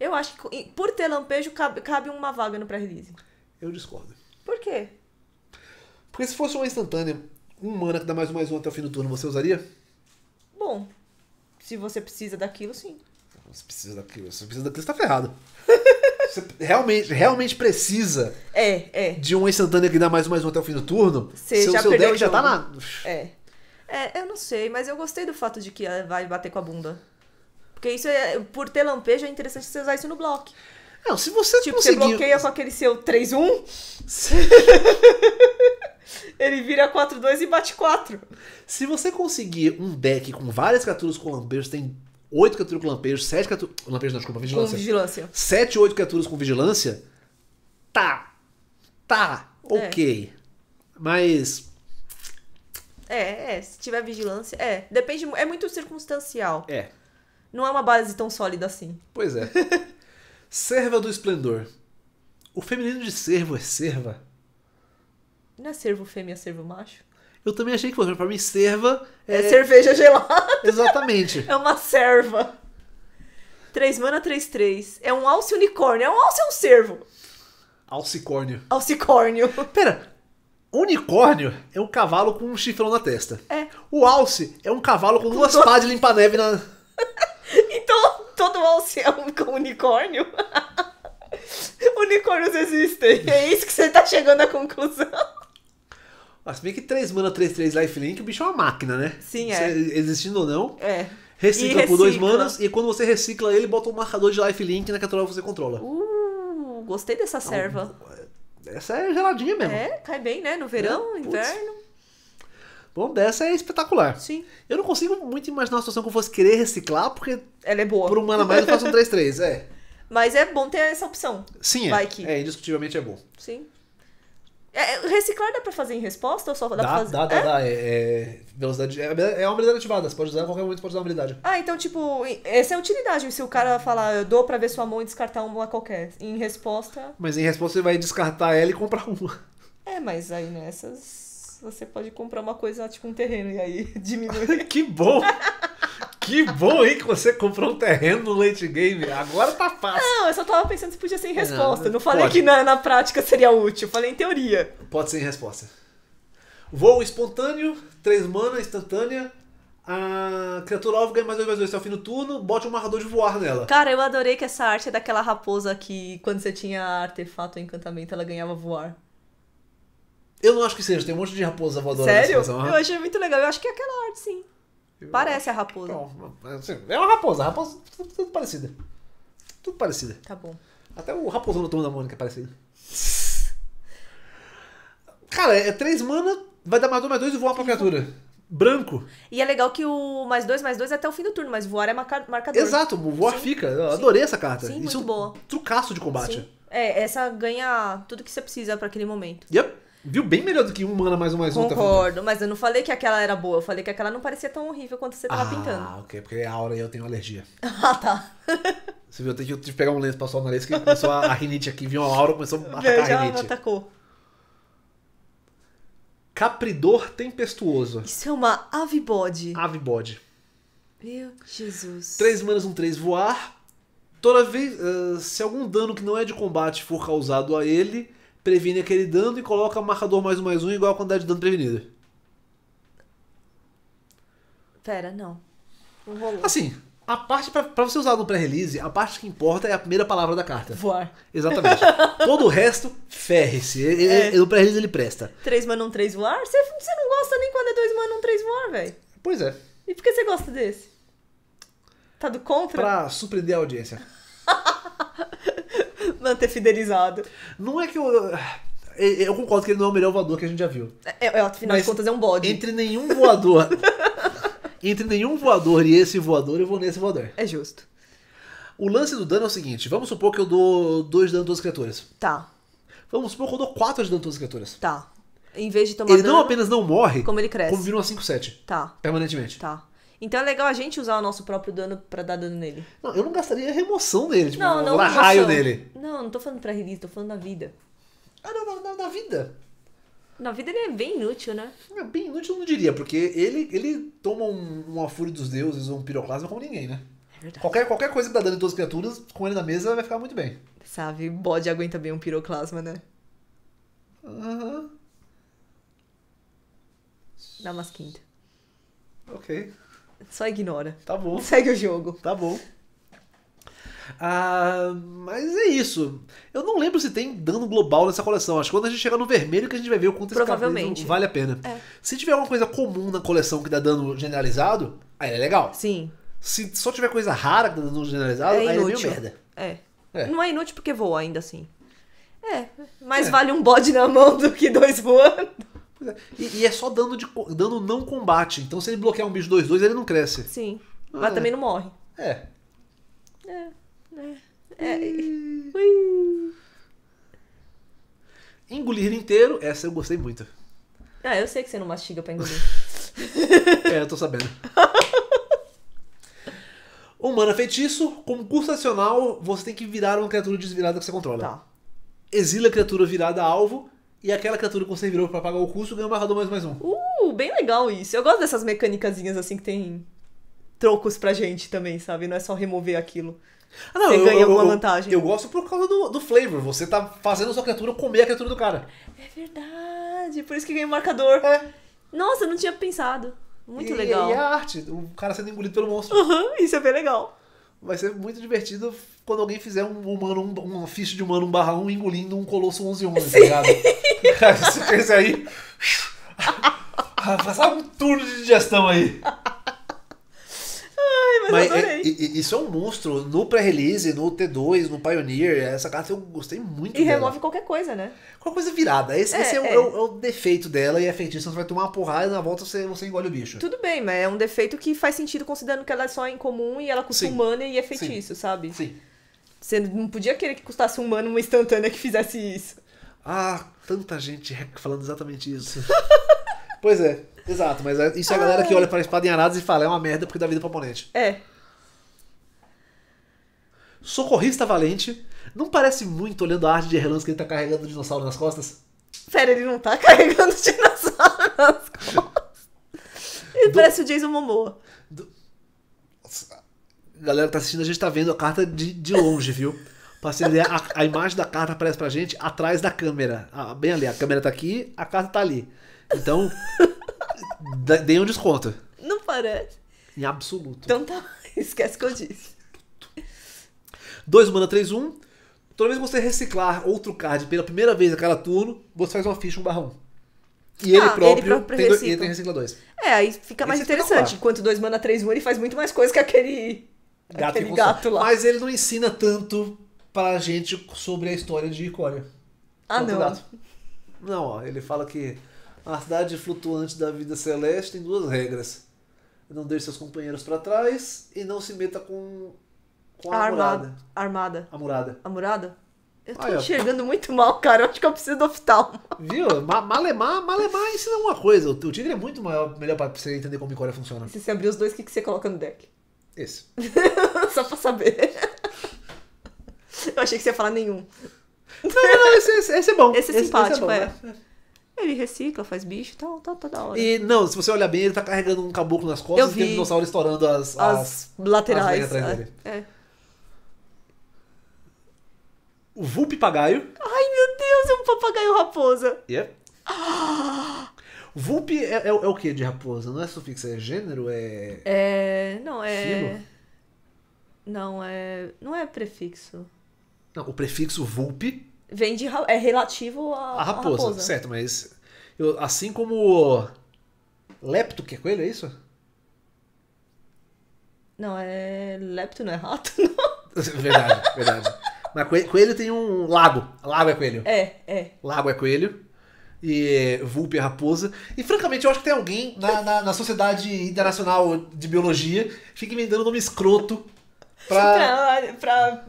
Eu acho que por ter lampejo cabe, cabe uma vaga no pré-release. Eu discordo. Por quê? Porque se fosse uma instantânea, um mana que dá mais um mais um até o fim do turno, você usaria? Bom, se você precisa daquilo, sim. Você precisa daquilo. Se você precisa daquilo, você tá ferrado. você realmente, realmente precisa é, é. de uma instantânea que dá mais um mais um até o fim do turno. Você seu, já seu deck já tá na. É. é. Eu não sei, mas eu gostei do fato de que ah, vai bater com a bunda. Porque isso é. Por ter lampejo, é interessante você usar isso no bloco. Não, se você tipo, conseguir... você bloqueia com aquele seu 3-1. Ele vira 4-2 e bate 4. Se você conseguir um deck com várias criaturas com lampejos, tem 8 criaturas com lampejos, 7 criaturas. Lampejos não, desculpa, vigilância. Com vigilância. 7, 8 criaturas com vigilância. Tá. Tá. É. Ok. É. Mas. É, é. Se tiver vigilância. É. Depende. É muito circunstancial. É. Não é uma base tão sólida assim. Pois é. serva do esplendor. O feminino de servo é serva? Não é servo fêmea, servo é macho? Eu também achei que fosse, pra mim, serva é. É cerveja gelada. Exatamente. É uma serva. 3 mana 3-3. É um alce unicórnio. É um alce é um servo? Alcicórnio. Alcicórnio. Pera, unicórnio é um cavalo com um chifrão na testa. É. O alce é um cavalo com, duas todo... pás de limpar neve na. então, todo alce é um unicórnio? Unicórnios existem. É isso que você tá chegando à conclusão. Mas ah, bem que 3 mana 3-3 lifelink, o bicho é uma máquina, né? Sim, é. Se, é existindo ou não. É. Recicla, recicla, por dois manas e quando você recicla ele, bota um marcador de lifelink na criatura que você controla. Uh, gostei dessa serva. É, essa é geladinha mesmo. É, cai bem, né? No verão, é, inverno. Bom, dessa é espetacular. Sim. Eu não consigo muito imaginar uma situação que eu fosse querer reciclar, porque. Ela é boa. Por um mana mais eu faço um 3-3, é. Mas é bom ter essa opção. Sim, é. Vai que... É, indiscutivelmente é bom. Sim. É, é, reciclar dá pra fazer em resposta ou só dá, dá pra fazer? Dá, dá, é? dá. É, é velocidade, é, é, uma habilidade ativada. Você pode usar em qualquer momento, pode usar uma habilidade. Ah, então, tipo, essa é a utilidade. Se o cara falar, eu dou pra ver sua mão e descartar uma qualquer. Em resposta. Mas em resposta você vai descartar ela e comprar uma. É, mas aí nessas. Você pode comprar uma coisa, tipo um terreno, e aí diminui. que bom! Que bom, hein, que você comprou um terreno no late game. Agora tá fácil. Não, eu só tava pensando se podia ser em é resposta. Não, não falei pode. que na, na prática seria útil, falei em teoria. Pode ser em resposta. Voo espontâneo, 3 mana, instantânea. A criatura alvo ganha mais 2 mais 2 é o fim do turno, bote um marcador de voar nela. Cara, eu adorei que essa arte é daquela raposa que quando você tinha artefato ou encantamento ela ganhava voar. Eu não acho que seja, tem um monte de raposa voadora Sério? É eu achei muito legal, eu acho que é aquela arte sim. Parece a raposa. Bom, assim, é uma raposa, a raposa tudo, tudo parecida. Tudo parecida. Tá bom. Até o raposão do Tom da Mônica é parecido. Cara, é três mana, vai dar mais dois, mais dois e voar pra criatura. Branco. E é legal que o mais dois, mais dois é até o fim do turno, mas voar é marca, marcador. Exato, o voar Sim. fica. Eu adorei Sim. essa carta. Sim, Isso é muito é um boa. trucaço de combate. Sim. É, essa ganha tudo que você precisa para aquele momento. Yep. Viu bem melhor do que humana mais um mais um. Concordo, tá mas eu não falei que aquela era boa, eu falei que aquela não parecia tão horrível quanto você tava ah, pintando. Ah, ok, porque é aura e eu tenho alergia. ah, tá. você viu, eu tive que pegar um lenço pra passar o nariz que começou a, a rinite aqui, viu a aura, começou a atacar já a rinite. atacou. Capridor tempestuoso. Isso é uma ave bode. Ave bode. Meu Jesus. três manas, um três voar. Toda vez. Uh, se algum dano que não é de combate for causado a ele, previne aquele dano e coloca marcador mais um mais um igual a quantidade de dano prevenida. Pera, não. Não rolou. Assim, a parte pra, pra você usar no pré-release, a parte que importa é a primeira palavra da carta. Voar. Exatamente. Todo o resto, ferre-se. É. No pré-release ele presta. 3 mana 1, 3 voar? Você, você não gosta nem quando é 2 mana 1, 3 voar, velho. Pois é. E por que você gosta desse? Tá do contra? Pra surpreender a audiência. ter fidelizado. Não é que eu. Eu concordo que ele não é o melhor voador que a gente já viu. É, é afinal Mas de contas, é um bode. Entre nenhum voador. entre nenhum voador e esse voador, eu vou nesse voador. É justo. O lance do dano é o seguinte: vamos supor que eu dou dois danos a duas criaturas. Tá. Vamos supor que eu dou quatro de dano a duas criaturas. Tá. Em vez de tomar. Ele dano, não apenas não morre. Como ele cresce. Como vira uma 5-7. Tá. Permanentemente. Tá. Então é legal a gente usar o nosso próprio dano para dar dano nele. Não, eu não gastaria a remoção dele, tipo, não, não, dar raio nele. Não, não tô falando pra release, tô falando da vida. Ah, não, na, na vida. Na vida ele é bem inútil, né? É bem inútil, eu não diria, porque ele, ele toma um, uma fúria dos deuses, um piroclasma como ninguém, né? É verdade. Qualquer, qualquer coisa que dá dano em duas criaturas, com ele na mesa vai ficar muito bem. Sabe, bode aguenta bem um piroclasma, né? Aham. Uhum. Dá umas quinta. Ok. Só ignora. Tá bom. Segue o jogo. Tá bom. Ah, mas é isso. Eu não lembro se tem dano global nessa coleção. Acho que quando a gente chegar no vermelho que a gente vai ver o quanto esse vale a pena. É. Se tiver alguma coisa comum na coleção que dá dano generalizado, aí é legal. Sim. Se só tiver coisa rara que dá dano generalizado, é aí é meio merda. É. é. Não é inútil porque voa ainda assim. É, mais é. vale um bode na mão do que dois voando. E, e, é só dano, de, dando não combate. Então se ele bloquear um bicho 2-2, ele não cresce. Sim. Ah, mas é. também não morre. É. É. Né? É. é. Ui. Ui. Engolir inteiro, essa eu gostei muito. Ah, eu sei que você não mastiga pra engolir. é, eu tô sabendo. humana feitiço, como custo adicional, você tem que virar uma criatura desvirada que você controla. Tá. Exila a criatura virada a alvo e aquela criatura que você virou pra pagar o custo ganha um barrador mais mais um. Uh, bem legal isso. Eu gosto dessas mecânicazinhas assim que tem trocos pra gente também, sabe? Não é só remover aquilo. Ah, não, você eu, ganha eu, alguma eu, vantagem. Eu gosto por causa do, do flavor. Você tá fazendo sua criatura comer a criatura do cara. É verdade. Por isso que ganha o um marcador. É. Nossa, eu não tinha pensado. Muito e, legal. E a arte, o cara sendo engolido pelo monstro. Uhum, isso é bem legal. Vai ser muito divertido quando alguém fizer um humano, um, uma ficha de humano 1 barra 1 engolindo um Colosso 11 11, tá ligado? Cara, esse aí. Ah, passar um turno de digestão aí. mas, mas adorei. É, isso é um monstro. No pré-release, no T2, no Pioneer, essa carta eu gostei muito. E dela. remove qualquer coisa, né? Qualquer coisa virada. Esse é, esse é, é. O, é o, defeito dela e é feitiço. você vai tomar uma porrada e na volta você, você engole o bicho. Tudo bem, mas é um defeito que faz sentido considerando que ela é só incomum e ela custa mana e é feitiço, Sim. sabe? Sim. Você não podia querer que custasse um mana uma instantânea que fizesse isso. Ah, tanta gente falando exatamente isso. pois é. Exato, mas é, isso é a galera Ai. que olha pra espada em aradas e fala, é uma merda porque dá vida é pro oponente. É. Socorrista Valente. Não parece muito olhando a arte de relance que ele tá carregando o dinossauro nas costas? Sério, ele não tá carregando o dinossauro nas costas. Ele do... parece o Jason Momoa. Do... Galera que tá assistindo, a gente tá vendo a carta de, de longe, viu? Passei a, a imagem da carta aparece pra gente atrás da câmera. Ah, bem ali, a câmera tá aqui, a carta tá ali. Então, Dei um desconto. Não parece. Em absoluto. Então tá, esquece que eu disse. 2 mana 3, 1. Toda vez que você reciclar outro card pela primeira vez a cada turno, você faz uma ficha 1 barra 1. E ah, ele próprio, ele próprio tem, recicla. Do, recicla 2. É, aí fica mais Esse é interessante. Fica Enquanto 2 mana 3, 1, ele faz muito mais coisa que aquele gato, aquele gato lá. Mas ele não ensina tanto pra gente sobre a história de Icória. Ah, não. Gato. Não, ó, ele fala que a cidade flutuante da vida celeste tem duas regras. Não deixe seus companheiros para trás e não se meta com, com a, a armada. Armada. A murada. A murada? Eu tô Olha, enxergando muito mal, cara. Eu acho que eu preciso do hospital. Viu? Malemar, Malemar ensina uma coisa. O tigre é muito maior, melhor pra você entender como Micória funciona. Se você abrir os dois, o que, que você coloca no deck? Esse. Só pra saber. Eu achei que você ia falar nenhum. Não, não, não. Esse, esse, é bom. Esse é simpático, esse é. Bom, é. Né? Ele recicla, faz bicho e tal, tá, tá da hora. E não, se você olhar bem, ele tá carregando um caboclo nas costas e vi. tem um dinossauro estourando as, as, as laterais. As atrás é, dele. É. é. O Vulpe Pagaio. Ai meu Deus, é um papagaio raposa. Yep. Ah. Vulpe é, é, é, o que de raposa? Não é sufixo, é gênero? É. É. Não, é. Filo? Não, é. Não é prefixo. Não, o prefixo vulpe vem de. é relativo à raposa, raposa. Certo, mas. Eu, assim como. Lepto, que é coelho, é isso? Não, é. Lepto não é rato, não. Verdade, verdade. Mas coelho, tem um lago. Lago é coelho. É, é. Lago é coelho. E Vulpe é raposa. E francamente, eu acho que tem alguém na, na, na Sociedade Internacional de Biologia fica inventando nome escroto pra... pra. Então, pra.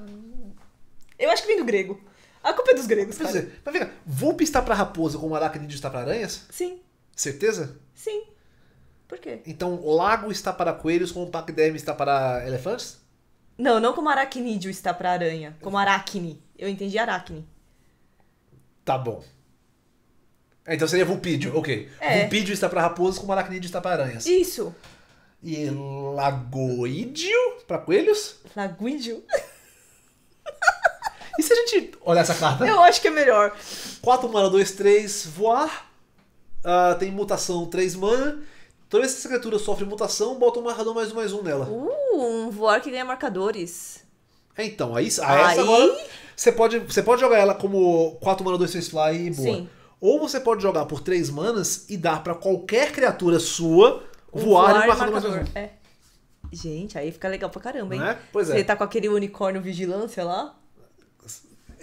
Eu acho que vem do grego. A culpa é dos gregos, cara. Dizer, mas vem cá, Vulpe está para raposa como aracnídeo está para aranhas? Sim. Certeza? Sim. Por quê? Então, lago está para coelhos como paquiderme está para elefantes? Não, não como aracnídeo está para aranha. Como aracne. Eu entendi aracne. Tá bom. É, então seria vulpídeo, ok. É. Vulpídeo está para raposa como aracnídeo está para aranhas. Isso. E lagoídeo para coelhos? Lagoídeo? E se a gente olhar essa carta? Eu acho que é melhor. 4 mana, 2, 3, voar. Uh, tem mutação 3 mana. Toda então, vez que essa criatura sofre mutação, bota um marcador mais um mais um nela. Uh, um voar que ganha marcadores. É, então, aí, ah, a aí... agora. Você pode, você pode jogar ela como 4 mana, 2, 3 fly e boa. Sim. Ou você pode jogar por 3 manas e dar pra qualquer criatura sua um voar, voar e marcador, marcador mais um. É. Gente, aí fica legal pra caramba, hein? Né? É? Pois é. Você tá com aquele unicórnio vigilância lá?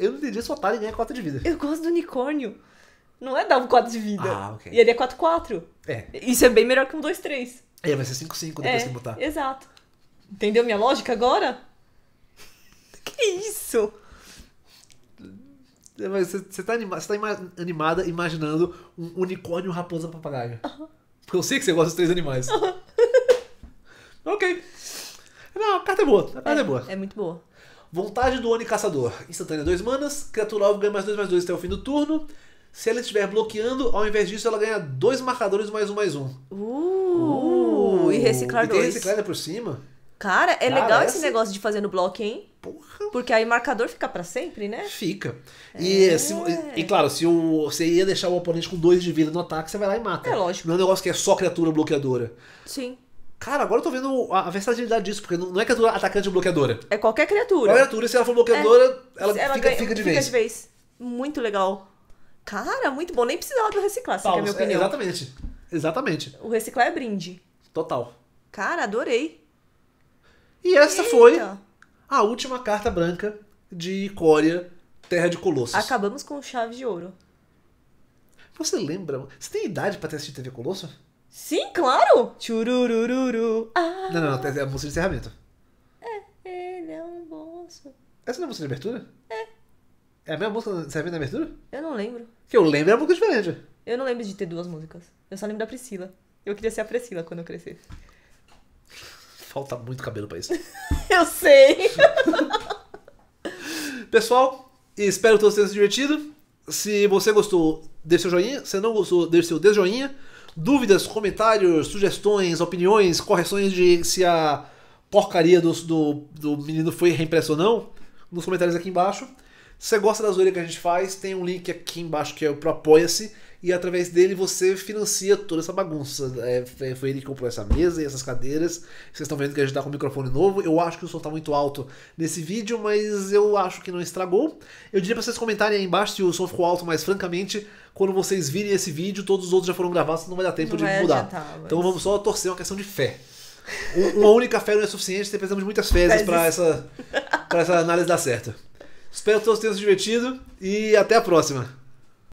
Eu não entendi esse otário ganha 4 de vida. Eu gosto do unicórnio. Não é dar um 4 de vida. Ah, ok. E ele é 4-4. É. Isso é bem melhor que um 2-3. É, vai ser 5-5 depois é, que botar. Exato. Entendeu minha lógica agora? que isso? É, você, você tá, anima, tá animada imaginando um unicórnio, raposa, papagaio. Uhum. Porque eu sei que você gosta dos três animais. Uhum. ok. Não, a carta é boa. A carta é, é boa. É muito boa. Vontade do Oni Caçador. Instantânea 2 manas. Criatura alvo ganha mais 2 mais 2 até o fim do turno. Se ela estiver bloqueando, ao invés disso, ela ganha dois marcadores mais um mais um. Uh, uh e reciclar e dois. E reciclada por cima. Cara, é Cara, legal esse negócio de fazer no bloco, hein? Porra. Porque aí marcador fica para sempre, né? Fica. E, é. se, e, claro, se o, você ia deixar o oponente com dois de vida no ataque, você vai lá e mata. É lógico. Não é um negócio que é só criatura bloqueadora. Sim. Cara, agora eu tô vendo a versatilidade disso, porque não é criatura atacante ou bloqueadora. É qualquer criatura. Qualquer criatura, se ela for bloqueadora, é. ela, ela, fica, ganha, fica de fica vez. Fica de vez. Muito legal. Cara, muito bom. Nem precisava do reciclar, essa é a minha é, opinião. É, exatamente. Exatamente. O reciclar é brinde. Total. Cara, adorei. E essa Eita. foi a última carta branca de Cória, Terra de Colossos. Acabamos com chave de ouro. Você lembra? Você tem idade pra ter assistido TV Colosso? Sim, claro! Churururu. Ah. Não, não, não, é a música de encerramento. É, ele é um bom moço. Essa não é a música de abertura? É. É a mesma música de encerramento da abertura? Eu não lembro. Que eu lembro é uma música diferente. Eu não lembro de ter duas músicas. Eu só lembro da Priscila. Eu queria ser a Priscila quando eu crescer. Falta muito cabelo pra isso. eu sei! Pessoal, espero que todos tenham se divertido. Se você gostou, deixe seu joinha. Se não gostou, deixe seu desjoinha. joinha Dúvidas, comentários, sugestões, opiniões, correções de se a porcaria do, do, do menino foi reimpressa ou não, nos comentários aqui embaixo. Se você gosta da zoeira que a gente faz, tem um link aqui embaixo que é o Apoia-se e através dele você financia toda essa bagunça. É, é, foi ele que comprou essa mesa e essas cadeiras. Vocês estão vendo que a gente tá com o microfone novo. Eu acho que o som tá muito alto nesse vídeo, mas eu acho que não estragou. Eu diria para vocês comentarem aí embaixo se o som ficou alto, mas francamente, quando vocês virem esse vídeo, todos os outros já foram gravados, não vai dar tempo não de mudar. Adiantar, mas... Então vamos só torcer uma questão de fé. Uma única fé não é suficiente, precisamos de muitas fezes para essa, essa análise dar certo. Espero que todos tenham se divertido e até a próxima.